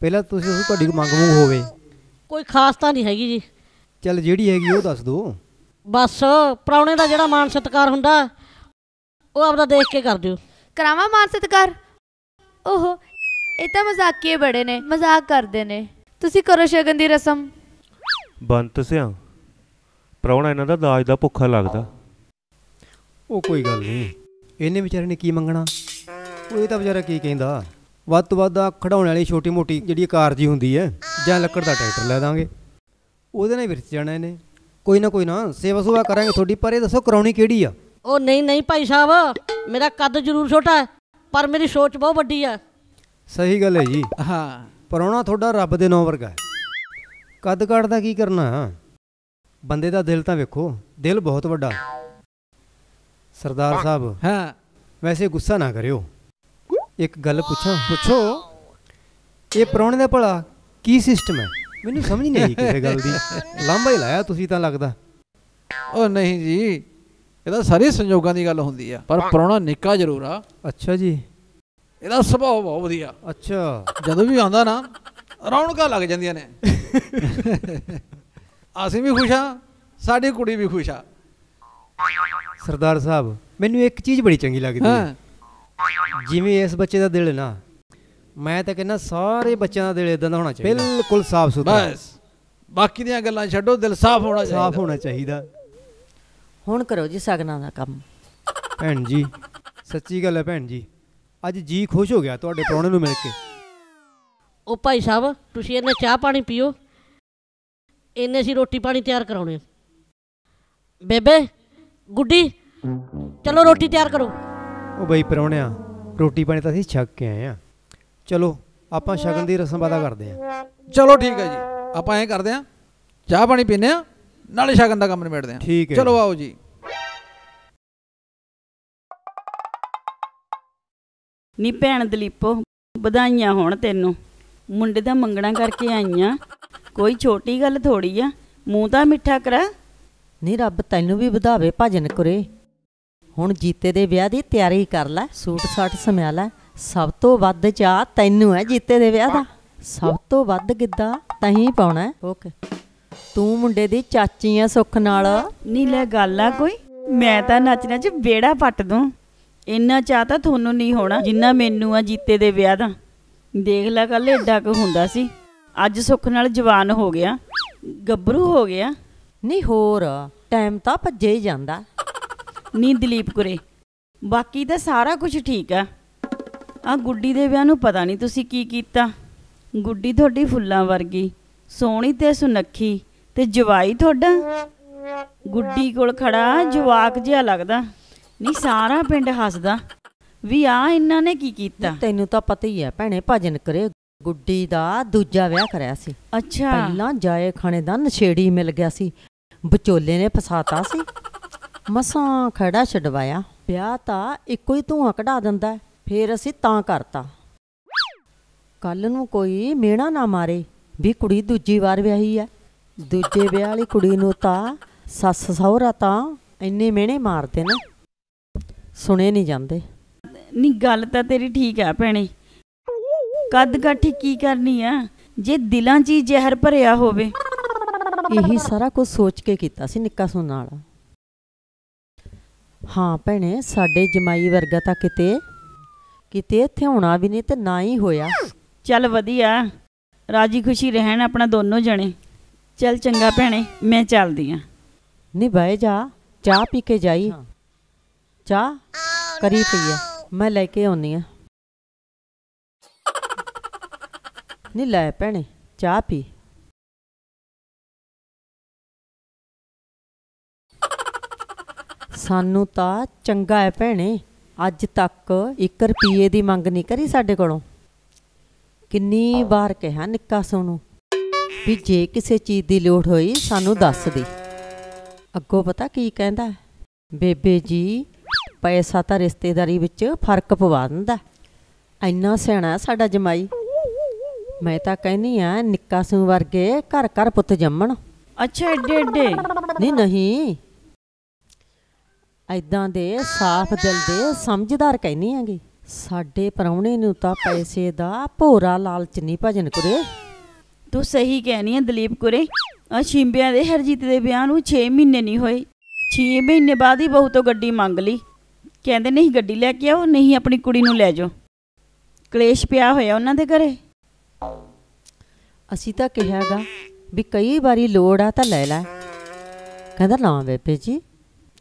ਪਹਿਲਾਂ ਤੁਸੀਂ ਤੁਹਾਡੀ ਮੰਗ ਮੂੰਗ ਹੋਵੇ
ਕੋਈ ਖਾਸ ਤਾਂ ਨਹੀਂ ਹੈਗੀ ਜੀ
ਚੱਲ ਜਿਹੜੀ ਹੈਗੀ ਉਹ ਦੱਸ ਦਿਓ
ਬਸ ਪ੍ਰਾਉਣੇ ਦਾ ਜਿਹੜਾ ਮਾਨ ਸਤਕਾਰ ਹੁੰਦਾ ਉਹ ਆਪਦਾ ਦੇਖ ਕੇ ਕਰ ਦਿਓ ਕਰਾਵਾਂ ਮਾਨ ਸਤਕਾਰ ਓਹੋ ਇਹ ਤਾਂ ਮਜ਼ਾਕੀਏ ਬੜੇ ਨੇ ਮਜ਼ਾਕ
ਕਰਦੇ ਨੇ ਤੁਸੀਂ ਕਰੋ ਸ਼ਗਨ ਦੀ ਰਸਮ
ਬੰਤ ਸਿਆ ਪ੍ਰਾਉਣਾ ਇਹਨਾਂ ਦਾ ਦਾਜ ਦਾ ਭੁੱਖਾ ਲੱਗਦਾ ਉਹ ਕੋਈ ਗੱਲ ਨਹੀਂ ਇਹਨੇ ਵਿਚਾਰੇ ਨੇ ਕੀ ਮੰਗਣਾ ਉਹ ਇਹ ਤਾਂ ਵਿਚਾਰਾ ਕੀ ਕਹਿੰਦਾ ਵੱਧ ਤੋਂ ਵੱਧ ਆ ਖੜਾਉਣ ਵਾਲੀ ਛੋਟੀ ਮੋਟੀ ਜਿਹੜੀ ਕਾਰ ਜੀ ਹੁੰਦੀ ਹੈ ਜਾਂ ਲੱਕੜ ਦਾ ਟਰੈਕਟਰ ਲੈ ਦਾਂਗੇ ਉਹਦੇ ਨਾਲ ਵਿਰਚ ਜਾਣਾ ਇਹਨੇ ਕੋਈ ਨਾ ਕੋਈ ਨਾ ਸੇਵਾ ਸੁਵਾ ਕਰਾਂਗੇ ਤੁਹਾਡੀ ਪਰ ਇਹ ਦੱਸੋ ਕਰਾਉਣੀ ਕਿਹੜੀ ਆ
ਉਹ ਨਹੀਂ ਨਹੀਂ ਭਾਈ ਸਾਹਿਬ ਮੇਰਾ ਕੱਦ ਜ਼ਰੂਰ ਛੋਟਾ ਹੈ ਪਰ ਮੇਰੀ ਸੋਚ ਬਹੁਤ ਵੱਡੀ ਆ
ਸਹੀ ਗੱਲ ਹੈ ਜੀ ਹਾਂ ਪਰਉਣਾ ਤੁਹਾਡਾ ਰੱਬ ਦੇ ਨੌ ਵਰਗਾ ਹੈ ਕੱਦ ਕੱਟ ਦਾ ਕੀ ਕਰਨਾ ਬੰਦੇ ਦਾ ਦਿਲ ਤਾਂ ਵੇਖੋ ਦਿਲ ਬਹੁਤ ਵੱਡਾ ਸਰਦਾਰ ਸਾਹਿਬ ਹਾਂ ਵੈਸੇ ਗੁੱਸਾ ਨਾ ਕਰਿਓ ਇੱਕ ਗੱਲ ਪੁੱਛਾਂ ਪੁੱਛੋ ਇਹ ਪਰੌਣੇ ਦਾ ਭਲਾ ਕੀ ਸਿਸਟਮ ਹੈ ਮੈਨੂੰ ਸਮਝ ਨਹੀਂ ਆਈ ਕਿਸੇ ਗੱਲ ਦੀ ਲਾਂਭਾ ਹੀ ਲਾਇਆ ਤੁਸੀਂ ਤਾਂ ਲੱਗਦਾ
ਉਹ ਨਹੀਂ ਜੀ ਇਹਦਾ ਸਾਰੇ ਸੰਯੋਗਾਂ ਦੀ ਗੱਲ ਹੁੰਦੀ ਆ ਪਰ ਪਰੌਣਾ ਨਿੱਕਾ ਜ਼ਰੂਰ ਆ ਅੱਛਾ ਜੀ ਇਹਦਾ ਸੁਭਾਅ ਬਹੁਤ ਵਧੀਆ ਅੱਛਾ ਜਦੋਂ ਵੀ ਆਉਂਦਾ ਨਾ ਰੌਣਕਾਂ ਲੱਗ ਜਾਂਦੀਆਂ ਨੇ ਅਸੀਂ ਵੀ ਖੁਸ਼ ਆ ਸਾਡੀ ਕੁੜੀ ਵੀ ਖੁਸ਼
ਆ ਸਰਦਾਰ ਸਾਹਿਬ ਮੈਨੂੰ ਇੱਕ ਚੀਜ਼ ਬੜੀ ਚੰਗੀ ਲੱਗਦੀ ਹੈ ਜਿਵੇਂ ਇਸ ਬੱਚੇ ਦਾ ਦਿਲ ਨਾ ਮੈਂ ਤਾਂ ਕਹਿੰਦਾ ਸਾਰੇ ਬੱਚਿਆਂ ਦਾ ਦਿਲ ਇਦਾਂ ਦਾ ਹੋਣਾ ਚਾਹੀਦਾ ਬਿਲਕੁਲ ਸਾਫ਼ ਸੁਥਰਾ ਬਸ ਬਾਕੀ ਦੀਆਂ ਗੱਲਾਂ ਛੱਡੋ ਦਿਲ ਸਾਫ਼ ਹੋਣਾ ਚਾਹੀਦਾ ਸਾਫ਼ ਹੋਣਾ ਚਾਹੀਦਾ
ਹੁਣ ਕਰੋ ਜੀ ਸਗਨਾਂ ਦਾ
ਕੰਮ ਭੈਣ ਜੀ ਸੱਚੀ ਗੱਲ ਹੈ ਭੈਣ ਜੀ ਅੱਜ ਜੀ ਖੁਸ਼ ਹੋ ਗਿਆ ਤੁਹਾਡੇ ਪਰੌਣੇ ਨੂੰ ਮਿਲ ਕੇ
ਉਹ ਭਾਈ ਸਾਹਿਬ
ਤੁਸੀਂ ਇਹਨੇ ਚਾਹ ਪਾਣੀ ਪੀਓ ਇਹਨੇ ਸੀ ਰੋਟੀ ਪਾਣੀ ਤਿਆਰ ਕਰਾਉਣੇ ਬੇਬੇ ਗੁੱਡੀ ਚਲੋ ਰੋਟੀ ਤਿਆਰ ਕਰੋ
ਉਹ ਬਈ ਪਰੌਣਿਆ ਰੋਟੀ ਪਾਣੀ ਤਾਂ ਅਸੀਂ ਛੱਕ ਕੇ ਆਏ ਆ ਚਲੋ ਆਪਾਂ ਸ਼ਗਨ ਦੀ ਰਸਮ ਬਾਦਾ ਕਰਦੇ ਆ ਚਲੋ
ਠੀਕ ਹੈ ਜੀ ਆਪਾਂ ਐ ਕਰਦੇ ਆ ਚਾਹ ਪਾਣੀ ਪੀਨੇ ਆ ਨਾਲੇ ਸ਼ਗਨ ਦਾ ਕੰਮ ਨਿਬੇੜਦੇ
ਆ ਠੀਕ ਹੈ ਚਲੋ ਆਓ
ਜੀ
ਨੀ ਭੈਣ ਦਲੀਪੋ ਵਧਾਈਆਂ ਹੋਣ ਤੈਨੂੰ ਮੁੰਡੇ ਦਾ ਮੰਗਣਾ ਕਰਕੇ ਆਈਆਂ ਕੋਈ ਛੋਟੀ ਗੱਲ ਥੋੜੀ ਆ ਮੂੰਹ ਤਾਂ ਮਿੱਠਾ ਕਰਾ ਨਹੀਂ ਰੱਬ ਤੈਨੂੰ ਵੀ ਵਧਾਵੇ ਭਜਨ ਕਰੇ ਹੁਣ ਜੀਤੇ ਦੇ ਵਿਆਹ ਦੀ ਤਿਆਰੀ ਕਰ ਲੈ ਸੂਟ ਸਾਟ ਸਮਿਆ ਲੈ ਸਭ ਤੋਂ ਵੱਧ ਚਾਹ ਤੈਨੂੰ ਹੈ ਜੀਤੇ ਦੇ ਵਿਆਹ ਦਾ ਸਭ ਤੋਂ ਵੱਧ ਗਿੱਦਾ ਤਹੀਂ ਪਾਉਣਾ ਓਕੇ ਤੂੰ ਮੁੰਡੇ ਦੀ ਚਾਚੀ ਆ ਸੁੱਖ ਨਾਲ ਨਹੀਂ ਲੈ ਗੱਲ ਆ ਕੋਈ ਮੈਂ ਤਾਂ ਨੱਚਣਾ ਚ ਬੇੜਾ ਪੱਟ ਦੂੰ ਇੰਨਾ ਚਾਹ ਤਾਂ ਤੁਹਾਨੂੰ ਨਹੀਂ ਹੋਣਾ ਜਿੰਨਾ ਮੈਨੂੰ ਆ ਜੀਤੇ ਦੇ ਵਿਆਹ ਦਾ ਦੇਖ ਲੈ ਕੱਲ ਐਡਾ ਕੁ ਹੁੰਦਾ ਸੀ ਅੱਜ ਸੁੱਖ ਨਾਲ ਜਵਾਨ ਹੋ ਗਿਆ ਗੱਭਰੂ ਹੋ ਗਿਆ ਨਹੀਂ ਹੋਰ ਟਾਈਮ ਤਾਂ ਭੱਜੇ ਹੀ ਜਾਂਦਾ ਨੀ ਦਲੀਪ ਕੁਰੇ ਬਾਕੀ ਤਾਂ ਸਾਰਾ ਕੁਝ ਠੀਕ ਆ ਆ ਗੁੱਡੀ ਦੇ ਵਿਆਹ ਨੂੰ ਪਤਾ ਨਹੀਂ ਤੁਸੀਂ ਕੀ ਕੀਤਾ ਗੁੱਡੀ ਤੁਹਾਡੀ ਫੁੱਲਾਂ ਵਰਗੀ ਸੋਹਣੀ ਤੇ ਸੁਨੱਖੀ ਤੇ ਜਵਾਈ ਤੁਹਾਡਾ ਗੁੱਡੀ ਕੋਲ ਖੜਾ ਜਵਾਕ ਜਿਹਾ ਲੱਗਦਾ ਨਹੀਂ ਸਾਰਾ ਪਿੰਡ ਹੱਸਦਾ ਵੀ ਆ ਇਹਨਾਂ ਨੇ ਕੀ ਕੀਤਾ ਤੈਨੂੰ ਤਾਂ ਪਤਾ ਹੀ ਹੈ ਭੈਣੇ ਭਜਨ ਕਰੇ ਗੁੱਡੀ ਦਾ ਦੂਜਾ ਵਿਆਹ ਕਰਿਆ ਸੀ ਅੱਛਾ ਪਹਿਲਾਂ ਜਾਏ ਖਾਣੇ ਦਾ ਨਛੇੜੀ ਮਿਲ ਗਿਆ ਸੀ ਵਿਚੋਲੇ ਨੇ ਫਸਾਤਾ ਸੀ ਮਸਾਂ ਖੜਾ ਛਡਵਾਇਆ ਵਿਆਹ ਤਾਂ ਇੱਕੋ ਹੀ ਧੂਆ ਕਢਾ ਦਿੰਦਾ ਫੇਰ ਅਸੀਂ ਤਾਂ ਕਰਤਾ ਕੱਲ ਨੂੰ ਕੋਈ ਮੇਣਾ ਨਾ ਮਾਰੇ ਵੀ ਕੁੜੀ ਦੂਜੀ ਵਾਰ ਵਿਆਹੀ ਐ ਦੂਜੇ ਵਿਆਹ ਵਾਲੀ ਕੁੜੀ ਨੂੰ ਤਾਂ ਸੱਸ ਸਹੁਰਾ ਤਾਂ ਇੰਨੇ ਮੇਣੇ ਮਾਰਦੇ ਨੇ ਸੁਣੇ ਨਹੀਂ ਜਾਂਦੇ ਨਹੀਂ ਗੱਲ ਤਾਂ ਤੇਰੀ ਠੀਕ ਆ ਭੈਣੇ ਕੱਦ ਗੱਠੀ ਕੀ ਕਰਨੀ ਆ ਜੇ ਦਿਲਾਂ 'ਚ ਹੀ ਜ਼ਹਿਰ ਭਰਿਆ ਹੋਵੇ ਇਹੀ ਸਾਰਾ ਕੁਝ ਸੋਚ ਕੇ ਕੀਤਾ ਸੀ ਨਿੱਕਾ ਸੋਨਾਲਾ ਹਾਂ ਭੈਣੇ ਸਾਡੇ ਜਮਾਈ ਵਰਗਾ ਤਾਂ ਕਿਤੇ ਕਿਤੇ ਇੱਥੇ ਹੋਣਾ ਵੀ ਨਹੀਂ ਤੇ ਨਾ ਹੀ ਹੋਇਆ ਚੱਲ ਵਧੀਆ ਰਾਜੀ ਖੁਸ਼ੀ ਰਹਿਣ ਆਪਣਾ ਦੋਨੋਂ ਜਣੇ ਚੱਲ ਚੰਗਾ ਭੈਣੇ ਮੈਂ ਚੱਲਦੀ ਆ ਨਹੀਂ ਬਹਿ ਜਾ ਚਾਹ ਪੀ ਕੇ ਜਾਈ ਚਾਹ ਕਰੀ ਪਈ ਆ
ਮੈਂ ਲੈ ਕੇ ਆਉਣੀ ਆ ਨਹੀਂ ਲੈ ਭੈਣੇ ਚਾਹ ਪੀ
ਸਾਨੂੰ ਤਾਂ ਚੰਗਾ ਹੈ ਭੈਣੇ ਅੱਜ ਤੱਕ 1 ਰੁਪਏ ਦੀ ਮੰਗ ਨਹੀਂ ਕਰੀ ਸਾਡੇ ਕੋਲੋਂ ਕਿੰਨੀ ਵਾਰ ਕਿਹਾ ਨਿੱਕਾ ਸੋਨੂੰ ਵੀ ਜੇ ਕਿਸੇ ਚੀਜ਼ ਦੀ ਲੋੜ ਹੋਈ ਸਾਨੂੰ ਦੱਸ ਦੇ ਅੱਗੋ ਪਤਾ ਕੀ ਕਹਿੰਦਾ ਬੇਬੇ ਜੀ ਪੈਸਾ ਤਾਂ ਰਿਸ਼ਤੇਦਾਰੀ ਵਿੱਚ ਫਰਕ ਪਵਾ ਦਿੰਦਾ ਐਨਾ ਸਿਆਣਾ ਸਾਡਾ ਜਮਾਈ ਮੈਂ ਤਾਂ ਕਹਿੰਨੀ ਆ ਨਿੱਕਾ ਸੂ ਵਰਗੇ ਘਰ ਘਰ ਪੁੱਤ ਜੰਮਣ ਅੱਛਾ ਏਡੇ ਏਡੇ ਨਹੀਂ ਨਹੀਂ ਐਦਾਂ ਦੇ ਸਾਫ਼ ਦਿਲ ਦੇ ਸਮਝਦਾਰ ਕਹਿੰਨੀ ਆਂਗੀ ਸਾਡੇ ਪਰੌਣੇ ਨੂੰ ਤਾਂ ਪੈਸੇ ਦਾ ਭੋਰਾ ਲਾਲਚ ਨਹੀਂ ਭਜਨ ਕੁਰੇ ਤੂੰ ਸਹੀ ਕਹਿਨੀ ਆ ਦਲੀਪ ਕੁਰੇ ਆ ਛਿੰਬਿਆਂ ਦੇ ਹਰਜੀਤ ਦੇ ਵਿਆਹ ਨੂੰ 6 ਮਹੀਨੇ ਨਹੀਂ ਹੋਏ 6 ਮਹੀਨੇ ਬਾਅਦ ਹੀ ਬਹੁਤੋ ਗੱਡੀ ਮੰਗ ਲਈ ਕਹਿੰਦੇ ਨਹੀਂ ਗੱਡੀ ਲੈ ਕੇ ਆਓ ਨਹੀਂ ਆਪਣੀ ਕੁੜੀ ਨੂੰ ਲੈ ਜਾਓ ਕਲੇਸ਼ ਪਿਆ ਹੋਇਆ ਉਹਨਾਂ ਦੇ ਘਰੇ ਅਸੀਂ ਤਾਂ ਕਿਹਾਗਾ ਵੀ ਕਈ ਵਾਰੀ ਲੋੜ ਆ ਤਾਂ ਲੈ ਲੈ ਕਹਿੰਦਾ ਨਾ ਬੇਬੇ ਜੀ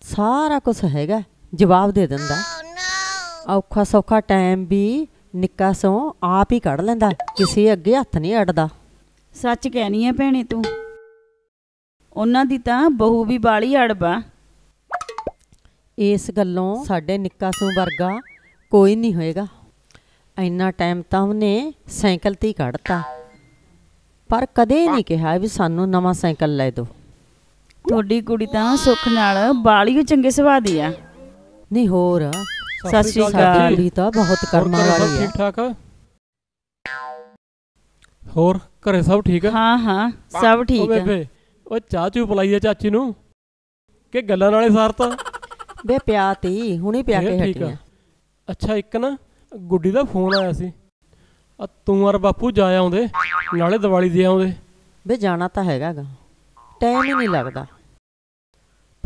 ਸਾਰਾ ਕੁਝ ਹੈਗਾ ਜਵਾਬ ਦੇ ਦਿੰਦਾ oh, ਔਖਾ ਸੌਖਾ ਟਾਈਮ ਵੀ ਨਿੱਕਾ ਸੋਂ ਆਪ ਹੀ ਕੱਢ ਲੈਂਦਾ ਕਿਸੇ ਅੱਗੇ ਹੱਥ ਨਹੀਂ ਅੜਦਾ ਸੱਚ ਕਹਿਣੀ ਹੈ ਭੈਣੇ ਤੂੰ ਉਹਨਾਂ ਦੀ ਤਾਂ ਬਹੂ ਵੀ ਬਾਲੀ ਅੜਬਾ ਇਸ ਗੱਲੋਂ ਸਾਡੇ ਨਿੱਕਾ ਸੋਂ ਵਰਗਾ ਕੋਈ ਨਹੀਂ ਹੋਏਗਾ ਇੰਨਾ ਟਾਈਮ ਤਾਂ ਉਹਨੇ ਸਾਈਕਲ ਤੇ ਹੀ ਕੱਢਤਾ ਪਰ ਕਦੇ ਨਹੀਂ ਕਿਹਾ ਵੀ ਸਾਨੂੰ ਨਵਾਂ ਸਾਈਕਲ ਲੈ ਦਿਓ ਤੁਹਾਡੀ ਕੁੜੀ ਤਾਂ ਸੁੱਖ ਨਾਲ ਬਾਲੀ ਚੰਗੇ ਸੁਭਾਅ ਦੀ ਆ ਨਹੀਂ ਹੋਰ
ਸਤਿ ਸ੍ਰੀ ਕੁੜੀ
ਤਾਂ ਬਹੁਤ ਕਰਮਾਂ ਵਾਲੀ ਆ
ਠੀਕ ਠਾਕ ਹੋਰ ਘਰੇ ਸਭ ਠੀਕ ਆ ਹਾਂ ਹਾਂ ਸਭ ਠੀਕ ਆ ਬੇਬੇ ਉਹ ਚਾਹ ਚੂ ਪਲਾਈ ਆ ਚਾਚੀ ਨੂੰ ਕਿ ਗੱਲਾਂ ਨਾਲੇ ਸਾਰਤਾ ਬੇ ਪਿਆ ਤੀ ਹੁਣੇ ਪਿਆ ਕੇ ਹਟੀ ਆ ਅੱਛਾ ਇੱਕ ਨਾ ਗੁੱਡੀ ਦਾ ਫੋਨ ਆਇਆ ਸੀ ਆ ਤੂੰ ਅਰ ਬਾਪੂ ਜਾ ਆਉਂਦੇ ਨਾਲੇ ਦੀਵਾਲੀ ਦੇ ਆਉਂਦੇ ਬੇ ਜਾਣਾ ਤਾਂ ਹੈਗਾਗਾ ਟਾਈਮ ਹੀ ਨਹੀਂ ਲੱਗਦਾ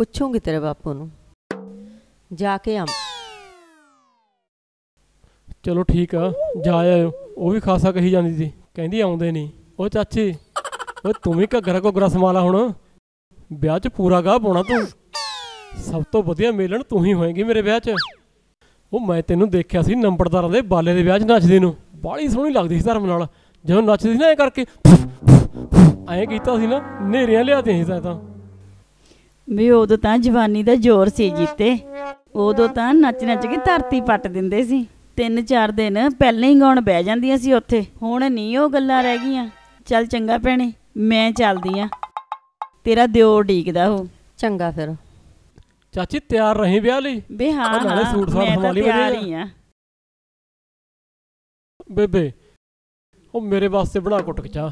ਪੁੱਛੂੰਗੀ ਤੇਰੇ ਬਾਪੂ ਨੂੰ ਜਾ ਕੇ ਆ ਚਲੋ ਠੀਕ ਆ ਜਾ ਆਇਓ ਉਹ ਵੀ ਖਾਸਾ ਕਹੀ ਜਾਂਦੀ ਸੀ ਕਹਿੰਦੀ ਆਉਂਦੇ ਨਹੀਂ ਉਹ ਚਾਚੀ ਓ ਤੂੰ ਵੀ ਘੱਗਰਾ ਘੁੱਗਰਾ ਸਮਾਲਾ ਹੁਣ ਵਿਆਹ 'ਚ ਪੂਰਾ ਗਾਹ ਪਾਉਣਾ ਤੂੰ ਸਭ ਤੋਂ ਵਧੀਆ ਮੇਲਣ ਤੂੰ ਹੀ ਹੋਏਂਗੀ ਮੇਰੇ ਵਿਆਹ 'ਚ ਉਹ ਮੈਂ ਤੈਨੂੰ ਦੇਖਿਆ ਸੀ ਨੰਬਰਦਾਰਾਂ ਦੇ ਬਾਲੇ ਦੇ ਵਿਆਹ 'ਚ ਨੱਚਦੇ ਨੂੰ ਬਾਲੀ ਸੋਹਣੀ ਲੱਗਦੀ ਸੀ ਧਰਮ ਨਾਲ ਜਦੋਂ ਨੱਚਦੀ ਸੀ ਨਾ ਐ ਕਰਕੇ ਐਂ ਕੀਤਾ ਸੀ ਨਾ ਨੇਰੀਆਂ ਲਿਆਦੇ ਸੀ ਤਾਂ
ਵੀ ਉਦੋਂ ਤਾਂ ਜਵਾਨੀ ਦਾ ਜ਼ੋਰ ਸੀ ਜੀਤੇ ਉਦੋਂ ਤਾਂ ਨੱਚ ਨੱਚ ਕੇ ਧਰਤੀ ਪੱਟ ਦਿੰਦੇ ਸੀ ਤਿੰਨ ਚਾਰ ਦਿਨ ਪਹਿਲਾਂ ਹੀ ਗਾਉਣ ਬਹਿ ਜਾਂਦੀਆਂ ਸੀ ਉੱਥੇ ਹੁਣ ਨਹੀਂ ਉਹ ਗੱਲਾਂ ਰਹਿ ਗਈਆਂ ਚੱਲ ਚੰਗਾ ਭੈਣੇ ਮੈਂ ਚੱਲਦੀ ਆ ਤੇਰਾ ਦਿਓ ਢੀਕਦਾ ਉਹ ਚੰਗਾ
ਫਿਰ ਚਾਚੀ ਤਿਆਰ ਰਹੀ ਵਿਆਹ ਲਈ ਬੇ ਹਾਂ ਹਾਂ ਨਾਲੇ ਸੂਟ ਸਾਟ ਮੈਂ ਤਾਂ ਤਿਆਰ ਹੀ ਆ ਬੇਬੇ ਉਹ ਮੇਰੇ ਵਾਸਤੇ ਬਣਾ ਕੁੱਟਕ ਚਾ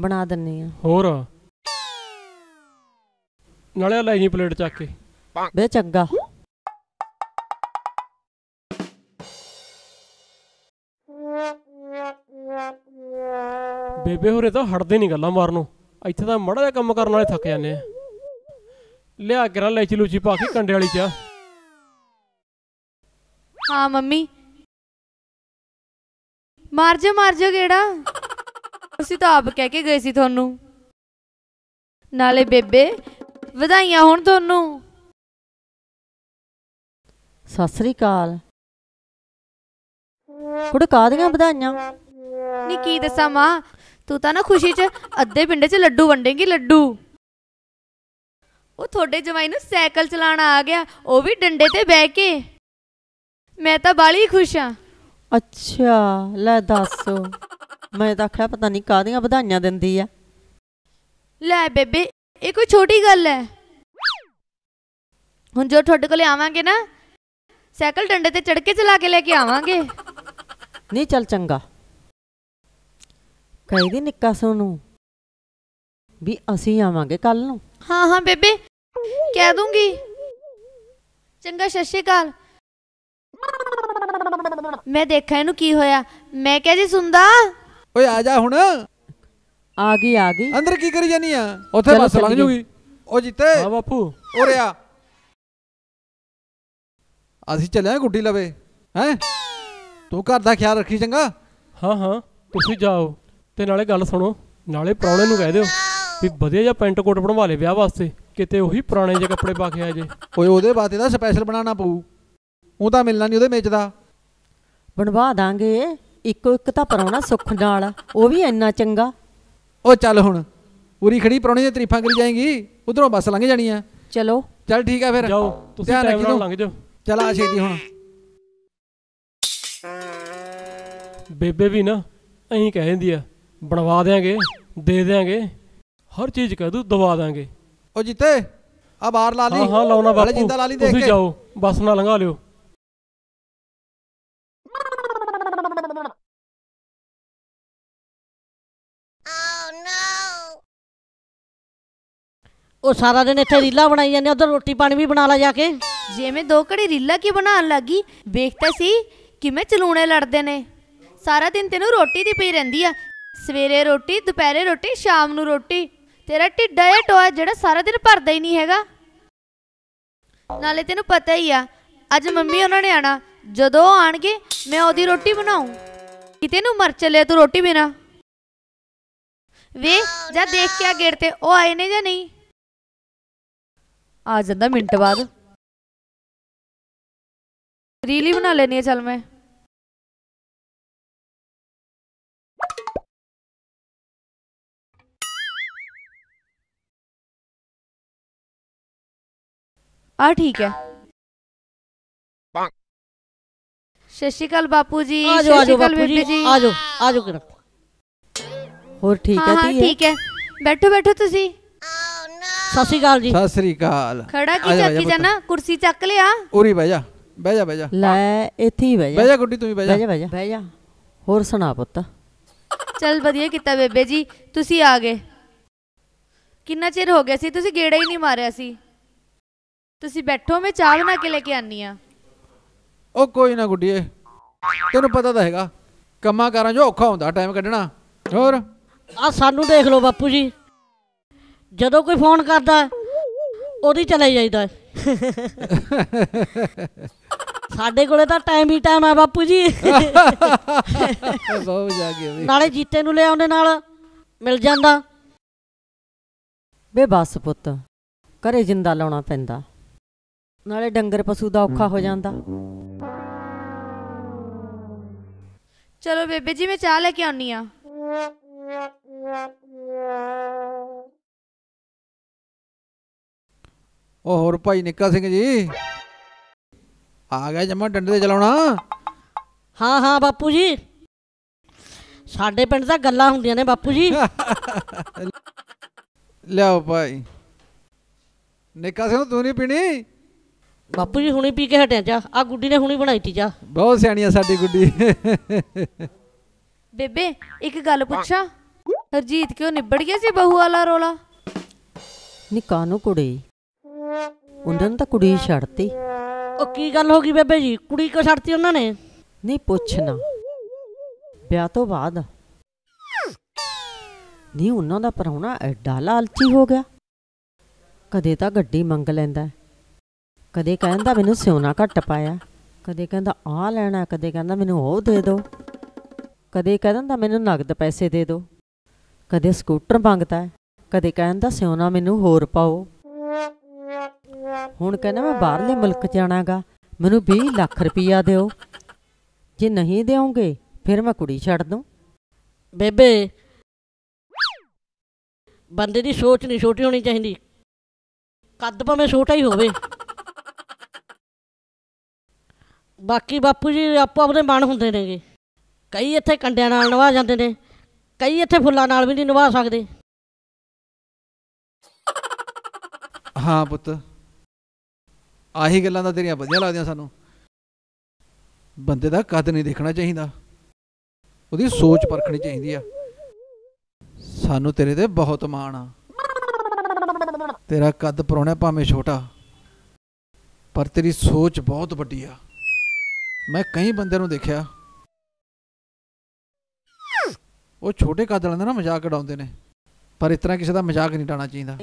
ਬਣਾ ਦਿੰਨੀ ਆ ਹੋਰ
ਨਾਲੇ ਲੈ ਜੀ ਪਲੇਟ ਚੱਕ ਕੇ ਬੇ ਚੰਗਾ ਬੇਬੇ ਹੋਰੇ ਤਾਂ ਹਟਦੇ ਨਹੀਂ ਗੱਲਾਂ ਮਾਰਨੋਂ ਇੱਥੇ ਤਾਂ ਮੜਾ ਜਿਹਾ ਕੰਮ ਕਰਨ ਵਾਲੇ ਥੱਕ ਜਾਂਦੇ ਆ ਲਿਆ ਕੇ ਲੈ ਲੈਚੀ ਲੂਚੀ ਪਾ ਕੇ ਕੰਡੇ ਵਾਲੀ ਚਾਹ
ਹਾਂ ਮੰਮੀ ਮਾਰ ਜਾ ਮਾਰ ਜਾ ਕਿਹੜਾ ਅਸੀਂ ਤਾਂ ਆਪ ਕਹਿ ਕੇ ਗਏ ਸੀ ਤੁਹਾਨੂੰ ਨਾਲੇ ਬੇਬੇ
ਵਧਾਈਆਂ ਹੋਣ ਤੁਹਾਨੂੰ
ਸਤਿ ਸ੍ਰੀ ਅਕਾਲ
ਕੁੜ ਕਾਦੀਆਂ ਵਧਾਈਆਂ ਨੀ ਕੀ ਦੱਸਾਂ ਮਾਂ
ਤੂੰ ਤਾਂ ਨਾ ਖੁਸ਼ੀ 'ਚ ਅੱਧੇ ਪਿੰਡੇ 'ਚ ਲੱਡੂ ਵੰਡੇਂਗੀ ਲੱਡੂ ਉਹ ਤੁਹਾਡੇ ਜਵਾਈ ਨੂੰ ਸਾਈਕਲ ਚਲਾਣਾ ਆ ਗਿਆ ਉਹ ਵੀ ਡੰਡੇ ਤੇ ਬਹਿ ਕੇ ਮੈਂ
ਤਾਂ ਬਾਲੀ ਖੁਸ਼ ਆ ਅੱਛਾ ਲੈ ਦੱਸ ਮੈਂ ਤਾਂ ਆਖਿਆ ਪਤਾ ਨਹੀਂ ਕਾਦੀਆਂ ਵਧਾਈਆਂ ਦਿੰਦੀ ਆ ਲੈ ਬੇਬੇ ਇਹ ਕੋਈ ਛੋਟੀ ਗੱਲ ਹੈ
ਹੁਣ ਜੋ ਤੁਹਾਡੇ ਕੋਲੇ ਆਵਾਂਗੇ ਨਾ ਸਾਈਕਲ ਡੰਡੇ ਤੇ ਚੜ ਕੇ ਚਲਾ ਕੇ ਲੈ ਕੇ ਆਵਾਂਗੇ
ਨਹੀਂ ਚੱਲ ਚੰਗਾ ਕਹੀ ਦੀ ਨਿੱਕਾ ਸੋਨੂੰ ਵੀ ਅਸੀਂ ਆਵਾਂਗੇ ਕੱਲ ਨੂੰ
ਹਾਂ ਹਾਂ ਬੇਬੇ ਕਹਿ ਦੂੰਗੀ ਚੰਗਾ ਸ਼ਸ਼ੀ ਕਾਲ ਮੈਂ ਦੇਖਾਂ ਇਹਨੂੰ ਕੀ ਹੋਇਆ ਮੈਂ ਕਿਹਾ ਜੀ ਸੁੰਦਾ ਓਏ ਆ ਜਾ ਹੁਣ
ਆ ਗਈ ਆ ਗਈ ਅੰਦਰ ਕੀ ਕਰੀ ਜਾਨੀ ਆ ਉੱਥੇ ਬਸ ਲੰਘ ਜੂਗੀ ਉਹ ਜਿੱਤੇ ਆ ਬਾਪੂ ਉਹ ਰਿਆ ਅਸੀਂ ਚੱਲੇ ਆ ਗੁੱਡੀ ਲਵੇ
ਹੈ ਤੂੰ ਘਰ ਦਾ ਖਿਆਲ ਰੱਖੀ ਚੰਗਾ ਹਾਂ ਹਾਂ ਤੁਸੀਂ ਜਾਓ ਤੇ ਨਾਲੇ ਗੱਲ ਸੁਣੋ ਨਾਲੇ ਪ੍ਰਾਹੁਣੇ ਨੂੰ ਕਹਿ ਦਿਓ ਵੀ ਵਧੀਆ ਜਿਹਾ ਪੈਂਟ ਕੋਟ ਬਣਵਾ ਲੈ ਵਿਆਹ ਵਾਸਤੇ ਕਿਤੇ ਉਹੀ ਪੁਰਾਣੇ ਜਿਹੇ ਕੱਪੜੇ ਪਾ ਕੇ ਆ ਜੇ ਓਏ ਉਹਦੇ ਬਾਤੇ ਦਾ ਸਪੈਸ਼ਲ ਬਣਾਉਣਾ ਪਊ ਉਹ ਤਾਂ ਮਿਲਣਾ ਨਹੀਂ ਉਹਦੇ
ਮੇਚ
ਦਾ ਬਣਵਾ ਦਾਂਗੇ ਇੱਕੋ ਇੱਕ ਤਾਂ ਪਰੌਣਾ ਸੁੱਖ ਨਾਲ ਉਹ ਵੀ ਇੰਨਾ
ਚੰਗਾ ਉਹ ਚੱਲ ਹੁਣ ਪੂਰੀ ਖੜੀ ਪਰੌਣੀ ਦੇ ਤਰੀਫਾਂ ਕਰੀ ਜਾਏਗੀ ਉਧਰੋਂ ਬੱਸ ਲੰਘ ਜਾਣੀ ਆ ਚਲੋ
ਚੱਲ ਠੀਕ ਆ ਫਿਰ ਜਾਓ ਤੁਸੀਂ ਟਾਈਮ ਲੰਘ ਜਾਓ ਚਲ ਆ ਛੇਤੀ ਹੁਣ ਬੇਬੇ ਵੀ ਨਾ ਐਂ ਕਹਿ ਆ ਬਣਵਾ ਦੇਾਂਗੇ ਦੇ ਦੇਾਂਗੇ ਹਰ ਚੀਜ਼ ਕਹਿ ਦੂ ਦਵਾ ਦਾਂਗੇ ਉਹ ਜਿੱਤੇ
ਆ ਬਾਹਰ ਲਾ
ਲਈ ਹਾਂ ਹਾਂ ਲਾਉਣਾ ਬਾਪੂ ਤੁਸੀਂ ਜਾਓ
ਬੱਸ ਨਾ ਲੰਘਾ ਲਿਓ
ਉਹ ਸਾਰਾ ਦਿਨ ਇੱਥੇ
ਰੀਲਾ ਬਣਾਈ ਜਾਂਦੇ ਉਧਰ ਰੋਟੀ ਪਾਣੀ ਵੀ ਬਣਾ ਲਾ ਜਾ ਕੇ ਜਿਵੇਂ ਦੋ ਘੜੀ ਰੀਲਾ ਕੀ ਬਣਾਉਣ ਲੱਗੀ ਵੇਖਤਾ
ਸੀ ਕਿਵੇਂ ਚਲੂਣੇ ਲੜਦੇ ਨੇ ਸਾਰਾ ਦਿਨ ਤੈਨੂੰ ਰੋਟੀ ਦੀ ਪਈ ਰਹਿੰਦੀ ਆ ਸਵੇਰੇ ਰੋਟੀ ਦੁਪਹਿਰੇ ਰੋਟੀ ਸ਼ਾਮ ਨੂੰ ਰੋਟੀ ਤੇਰਾ ਢਿੱਡ ਇਹ ਟੋਆ ਜਿਹੜਾ ਸਾਰਾ ਦਿਨ ਭਰਦਾ ਹੀ ਨਹੀਂ ਹੈਗਾ ਨਾਲੇ ਤੈਨੂੰ ਪਤਾ ਹੀ ਆ ਅੱਜ ਮੰਮੀ ਉਹਨਾਂ ਨੇ ਆਣਾ ਜਦੋਂ ਆਣਗੇ ਮੈਂ ਉਹਦੀ ਰੋਟੀ ਬਣਾਉਂ ਕਿਤੇ ਨੂੰ ਮਰ ਚੱਲੇ ਤੂੰ ਰੋਟੀ ਬਿਨਾ
ਵੇ ਜਾਂ ਦੇਖ ਕੇ ਆ ਗੇੜ ਤੇ ਉਹ ਆਏ ਨੇ ਜਾਂ ਨਹੀਂ ਆ ਜਾਂਦਾ ਮਿੰਟ ਬਾਅਦ ਰੀਲ ਹੀ ਬਣਾ ਲੈਣੀ ਹੈ ਚੱਲ ਮੈਂ ਆ ਠੀਕ ਹੈ
ਸ਼ਸ਼ੀਕਲ ਬਾਪੂ ਜੀ ਸ਼ਸ਼ੀਕਲ ਬਾਪੂ ਬੀਬੀ ਜੀ ਆਜੋ ਆਜੋ ਕਿਰਪਾ
ਹੋਰ
ਠੀਕ ਹੈ ਹਾਂ ਠੀਕ
ਹੈ ਬੈਠੋ ਬੈਠੋ ਤੁਸੀਂ ਸਤਿ ਸ੍ਰੀ ਅਕਾਲ ਜੀ
ਸਤਿ ਸ੍ਰੀ ਅਕਾਲ ਖੜਾ ਕੀ ਚੱਕੀ ਜਾਣਾ
ਕੁਰਸੀ ਚੱਕ ਲਿਆ
ਉਰੀ ਬਹਿ ਜਾ ਬਹਿ ਜਾ ਬਹਿ
ਜਾ
ਲੈ ਇੱਥੇ ਹੀ ਬਹਿ ਜਾ ਬਹਿ ਜਾ ਗੁੱਡੀ ਤੂੰ ਵੀ ਬਹਿ ਜਾ ਬਹਿ ਜਾ ਬਹਿ ਜਾ ਹੋਰ ਸੁਣਾ ਪੁੱਤ
ਚੱਲ ਵਧੀਆ ਕੀਤਾ ਬੇਬੇ ਜੀ ਤੁਸੀਂ ਆ ਗਏ ਕਿੰਨਾ ਚਿਰ ਹੋ ਗਿਆ ਸੀ ਤੁਸੀਂ ਗੇੜਾ ਹੀ ਨਹੀਂ ਮਾਰਿਆ ਸੀ ਤੁਸੀਂ ਬੈਠੋ ਮੈਂ ਚਾਹ ਬਣਾ ਕੇ ਲੈ ਕੇ ਆਨੀ ਆ
ਉਹ ਕੋਈ ਨਾ ਗੁੱਡੀਏ ਤੈਨੂੰ ਪਤਾ ਤਾਂ ਹੈਗਾ ਕੰਮਾਂ ਕਾਰਾਂ ਜੋ ਔਖਾ ਹੁੰਦਾ ਟਾਈਮ ਕੱਢਣਾ ਹੋਰ ਆ ਸਾਨੂੰ ਦੇਖ ਲਓ ਬਾਪੂ ਜੀ ਜਦੋਂ ਕੋਈ ਫੋਨ ਕਰਦਾ
ਉਹਦੀ ਚਲੇ ਜਾਂਦਾ ਸਾਡੇ ਕੋਲੇ ਤਾਂ ਟਾਈਮ ਹੀ ਟਾਈਮ ਆ ਬਾਪੂ ਜੀ ਬਹੁਤ ਜਾ ਕੇ ਵੀ ਨਾਲੇ ਜੀਤੇ ਨੂੰ ਲੈ ਆਉਂਦੇ ਨਾਲ
ਮਿਲ ਜਾਂਦਾ ਵੇ ਬਸ ਪੁੱਤ ਘਰੇ ਜਿੰਦਾ ਲਾਉਣਾ ਪੈਂਦਾ ਨਾਲੇ ਡੰਗਰ ਪਸ਼ੂ ਦਾ ਔਖਾ ਹੋ ਜਾਂਦਾ
ਚਲੋ ਬੇਬੇ ਜੀ ਮੈਂ ਚਾਹ ਲੈ ਕੇ ਆਉਣੀ ਆ
ਉਹ ਹੋਰ ਭਾਈ ਨਿੱਕਾ ਸਿੰਘ ਜੀ ਆ ਗਿਆ ਜਮਾ ਡੰਡੇ ਤੇ ਚਲਾਉਣਾ
ਹਾਂ ਹਾਂ ਬਾਪੂ ਜੀ ਸਾਡੇ ਪਿੰਡ ਤਾਂ ਗੱਲਾਂ ਹੁੰਦੀਆਂ ਨੇ ਬਾਪੂ ਜੀ ਲਿਆਓ ਭਾਈ ਨਿੱਕਾ ਸਿੰਘ ਤੂੰ ਨਹੀਂ ਪੀਣੀ ਬਾਪੂ ਜੀ ਹੁਣੇ ਪੀ ਕੇ ਹਟਿਆ ਜਾ ਆ ਗੁੱਡੀ ਨੇ ਹੁਣੇ ਬਣਾਈ ਤੀ ਜਾ
ਬਹੁਤ ਸਿਆਣੀ ਆ ਸਾਡੀ ਗੁੱਡੀ
ਬੇਬੇ ਇੱਕ ਗੱਲ ਪੁੱਛਾਂ
ਹਰਜੀਤ ਕਿਉਂ ਨਿਬੜ ਗਿਆ ਸੀ ਬਹੂ ਵਾਲਾ ਰੋਲਾ
ਨਿਕਾ ਨੂੰ ਕੁੜੀ ਉਹਨਾਂ ਨੇ ਤਾਂ ਕੁੜੀ ਛੱਡਤੀ
ਉਹ ਕੀ ਗੱਲ ਹੋ ਗਈ ਬੇਬੇ ਜੀ ਕੁੜੀ ਕਿਉਂ ਛੱਡਤੀ ਉਹਨਾਂ
ਨੇ ਨਹੀਂ ਪੁੱਛਣਾ ਵਿਆਹ ਤੋਂ ਬਾਅਦ ਨਹੀਂ ਉਹਨਾਂ ਦਾ ਪਰਹੁਣਾ ਐਡਾ ਲਾਲਚੀ ਹੋ ਗਿਆ ਕਦੇ ਤਾਂ ਗੱਡੀ ਮੰਗ ਲੈਂਦਾ ਕਦੇ ਕਹਿੰਦਾ ਮੈਨੂੰ ਸਿਉਣਾ ਘੱਟ ਪਾਇਆ ਕਦੇ ਕਹਿੰਦਾ ਆ ਲੈਣਾ ਕਦੇ ਕਹਿੰਦਾ ਮੈਨੂੰ ਉਹ ਦੇ ਦਿਓ ਕਦੇ ਕਹਿੰਦਾ ਮੈਨੂੰ ਨਗਦ ਪੈਸੇ ਦੇ ਦਿਓ ਕਦੇ ਸਕੂਟਰ ਮੰਗਦਾ ਕਦੇ ਕਹਿੰਦਾ ਸਿਉਣਾ ਮੈਨੂੰ ਹੋਰ ਪਾਓ ਹੁਣ ਕਹਿੰਦਾ ਮੈਂ ਬਾਹਰਲੇ ਮੁਲਕ ਜਾਣਾਗਾ ਮੈਨੂੰ 20 ਲੱਖ ਰੁਪਈਆ ਦਿਓ ਜੇ ਨਹੀਂ ਦਿਓਗੇ ਫਿਰ ਮੈਂ ਕੁੜੀ ਛੱਡ ਦੂੰ ਬੇਬੇ ਬੰਦੇ ਦੀ ਸੋਚ ਨਹੀਂ ਛੋਟੀ ਹੋਣੀ ਚਾਹੀਦੀ
ਕੱਦ ਭਾਵੇਂ ਛੋਟਾ ਹੀ ਹੋਵੇ ਬਾਕੀ ਬਾਪੂ ਜੀ ਆਪੋ ਆਪਣੇ ਮਨ ਹੁੰਦੇ ਨੇਗੇ ਕਈ ਇੱਥੇ ਕੰਡਿਆਂ ਨਾਲ ਨਵਾ ਜਾਂਦੇ ਨੇ ਕਈ ਇੱਥੇ
ਫੁੱਲਾਂ ਨਾਲ ਵੀ ਨਹੀਂ ਨਵਾ ਸਕਦੇ
ਹਾਂ ਪੁੱਤ ਆਹੀ ਗੱਲਾਂ ਦਾ ਤੇਰੀਆਂ ਵਧੀਆ ਲੱਗਦੀਆਂ ਸਾਨੂੰ ਬੰਦੇ ਦਾ ਕੱਦ ਨਹੀਂ ਦੇਖਣਾ ਚਾਹੀਦਾ ਉਹਦੀ ਸੋਚ ਪਰਖਣੀ ਚਾਹੀਦੀ ਆ ਸਾਨੂੰ ਤੇਰੇ ਤੇ ਬਹੁਤ ਮਾਣ ਆ ਤੇਰਾ ਕੱਦ ਪਰੋਣਾ ਭਾਵੇਂ ਛੋਟਾ ਪਰ ਤੇਰੀ ਸੋਚ ਬਹੁਤ ਵੱਡੀ ਆ ਮੈਂ ਕਈ ਬੰਦਿਆਂ ਨੂੰ ਦੇਖਿਆ ਉਹ ਛੋਟੇ ਕੱਦ ਵਾਲਿਆਂ ਦਾ ਨਾ ਮਜ਼ਾਕ ਉਡਾਉਂਦੇ ਨੇ ਪਰ ਇਸ ਤਰ੍ਹਾਂ ਕਿਸੇ ਦਾ ਮਜ਼ਾਕ ਨਹੀਂ ਡਾਣਾ ਚਾਹੀਦਾ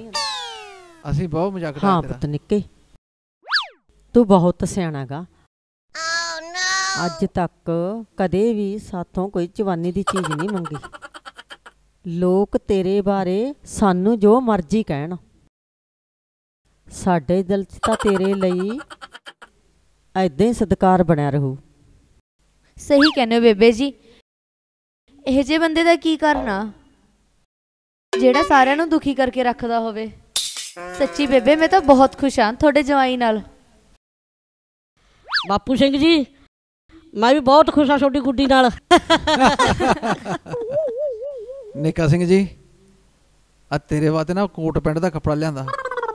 ਅਸੀਂ ਬਹੁਤ ਮਜ਼ਾਕ ਕਰਦੇ ਹਾਂ ਹਾਂ ਪੁੱਤ
ਨਿੱਕੇ ਤੂੰ ਬਹੁਤ ਸਿਆਣਾਗਾ oh, ਅੱਜ ਤੱਕ ਕਦੇ ਵੀ ਸਾਥੋਂ ਕੋਈ ਜਵਾਨੀ ਦੀ ਚੀਜ਼ ਨਹੀਂ ਮੰਗੀ ਲੋਕ ਤੇਰੇ ਬਾਰੇ ਸਾਨੂੰ ਜੋ ਮਰਜ਼ੀ ਕਹਿਣ ਸਾਡੇ ਦਿਲ 'ਚ ਤਾਂ ਤੇਰੇ ਲਈ ਐਦਾਂ ਹੀ ਸਤਿਕਾਰ ਬਣਿਆ ਰਹੂ
ਸਹੀ ਕਹਿੰਦੇ ਬੇਬੇ ਜੀ ਇਹ ਜੇ ਬੰਦੇ ਦਾ ਕੀ ਕਰਨਾ ਜਿਹੜਾ ਸਾਰਿਆਂ ਨੂੰ ਦੁਖੀ ਕਰਕੇ ਰੱਖਦਾ ਹੋਵੇ ਸੱਚੀ ਬੇਬੇ ਮੈਂ ਤਾਂ
ਬਹੁਤ ਖੁਸ਼ ਹਾਂ ਤੁਹਾਡੇ ਜਵਾਈ ਨਾਲ ਬਾਪੂ ਸਿੰਘ ਜੀ ਮੈਂ ਵੀ ਬਹੁਤ ਖੁਸ਼ ਹਾਂ ਛੋਟੀ ਗੁੱਡੀ ਨਾਲ
ਨਿਕਾ ਸਿੰਘ ਜੀ ਆ ਤੇਰੇ ਵਾਤੇ ਨਾ ਕੋਟ ਪੈਂਟ ਦਾ ਕੱਪੜਾ ਲਿਆਂਦਾ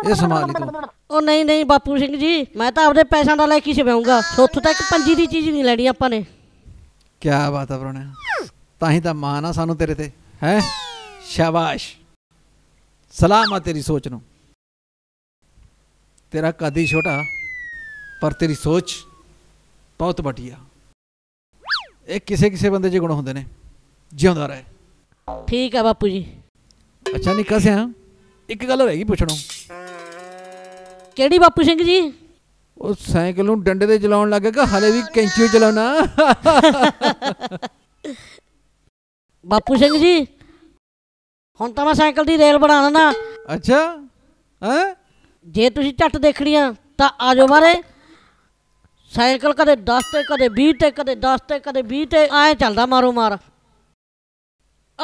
ਇਹ ਸਮਾ ਲਈ ਤੂੰ
ਉਹ ਨਹੀਂ ਨਹੀਂ ਬਾਪੂ ਸਿੰਘ ਜੀ ਮੈਂ ਤਾਂ ਆਪਦੇ ਪੈਸਿਆਂ ਦਾ ਲੈ ਕੇ ਛਵਾਉਂਗਾ ਉੱਥੋਂ ਤੱਕ ਪੰਜੀ ਦੀ ਚੀਜ਼ ਨਹੀਂ
ਲੈਣੀ ਆਪਾਂ ਨੇ ਕੀ ਬਾਤ ਆ ਬਰੋਣਾ ਤਾਂ ਹੀ ਤਾਂ ਮਾਣ ਆ ਸਾਨੂੰ ਤੇਰੇ ਤੇ ਹੈ ਸ਼ਾਬਾਸ਼ ਸਲਾਮ ਆ ਤੇਰੀ ਸੋਚ ਨੂੰ ਤੇਰਾ ਕਦੀ ਛੋਟਾ ਪਰ ਤੇਰੀ ਸੋਚ ਬਹੁਤ ਵਟਿਆ ਇਹ ਕਿਸੇ ਕਿਸੇ ਬੰਦੇ 'ਚ ਗੁਣ ਹੁੰਦੇ ਨੇ ਜਿਉਂਦਾ ਰਹੇ ਠੀਕ ਆ ਬਾਪੂ ਜੀ ਅੱਛਾ ਨਹੀਂ ਕਸਿਆ ਇੱਕ ਗੱਲ ਰਹਿ ਗਈ ਪੁੱਛਣੋਂ ਕਿਹੜੀ ਬਾਪੂ ਸਿੰਘ ਜੀ ਉਹ ਸਾਈਕਲ ਨੂੰ ਡੰਡੇ ਤੇ ਚਲਾਉਣ ਲੱਗ ਗਿਆ ਹਲੇ ਵੀ ਕੈਂਚੀ ਚਲਾਉਣਾ ਬਾਪੂ ਸਿੰਘ ਜੀ
ਹੁਣ ਤਾਂ ਮੈਂ ਸਾਈਕਲ ਦੀ ਰੇਲ ਬਣਾਣਾ ਨਾ ਅੱਛਾ ਹੈ ਜੇ ਤੁਸੀਂ ਝੱਟ ਦੇਖਣੀ ਆ ਤਾਂ ਆ ਜਾਓ ਮਾਰੇ ਸਾਈਕਲ ਕਦੇ 10 ਤੇ ਕਦੇ 20 ਤੇ ਕਦੇ 10 ਤੇ ਕਦੇ 20 ਤੇ ਐ ਚੱਲਦਾ ਮਾਰੋ ਮਾਰ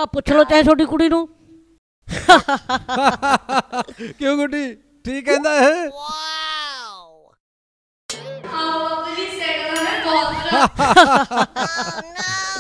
ਆ ਪੁੱਛ ਲੋ ਚਾਹੇ
ਛੋਟੀ ਕੁੜੀ ਨੂੰ ਕਿਉਂ ਗੁੱਡੀ ਠੀਕ ਕਹਿੰਦਾ
ਇਹ ਵਾਓ ਆ ਪਲੀਜ਼ ਸਾਈਕਲ ਨਾ ਬਹੁਤ ਨਾ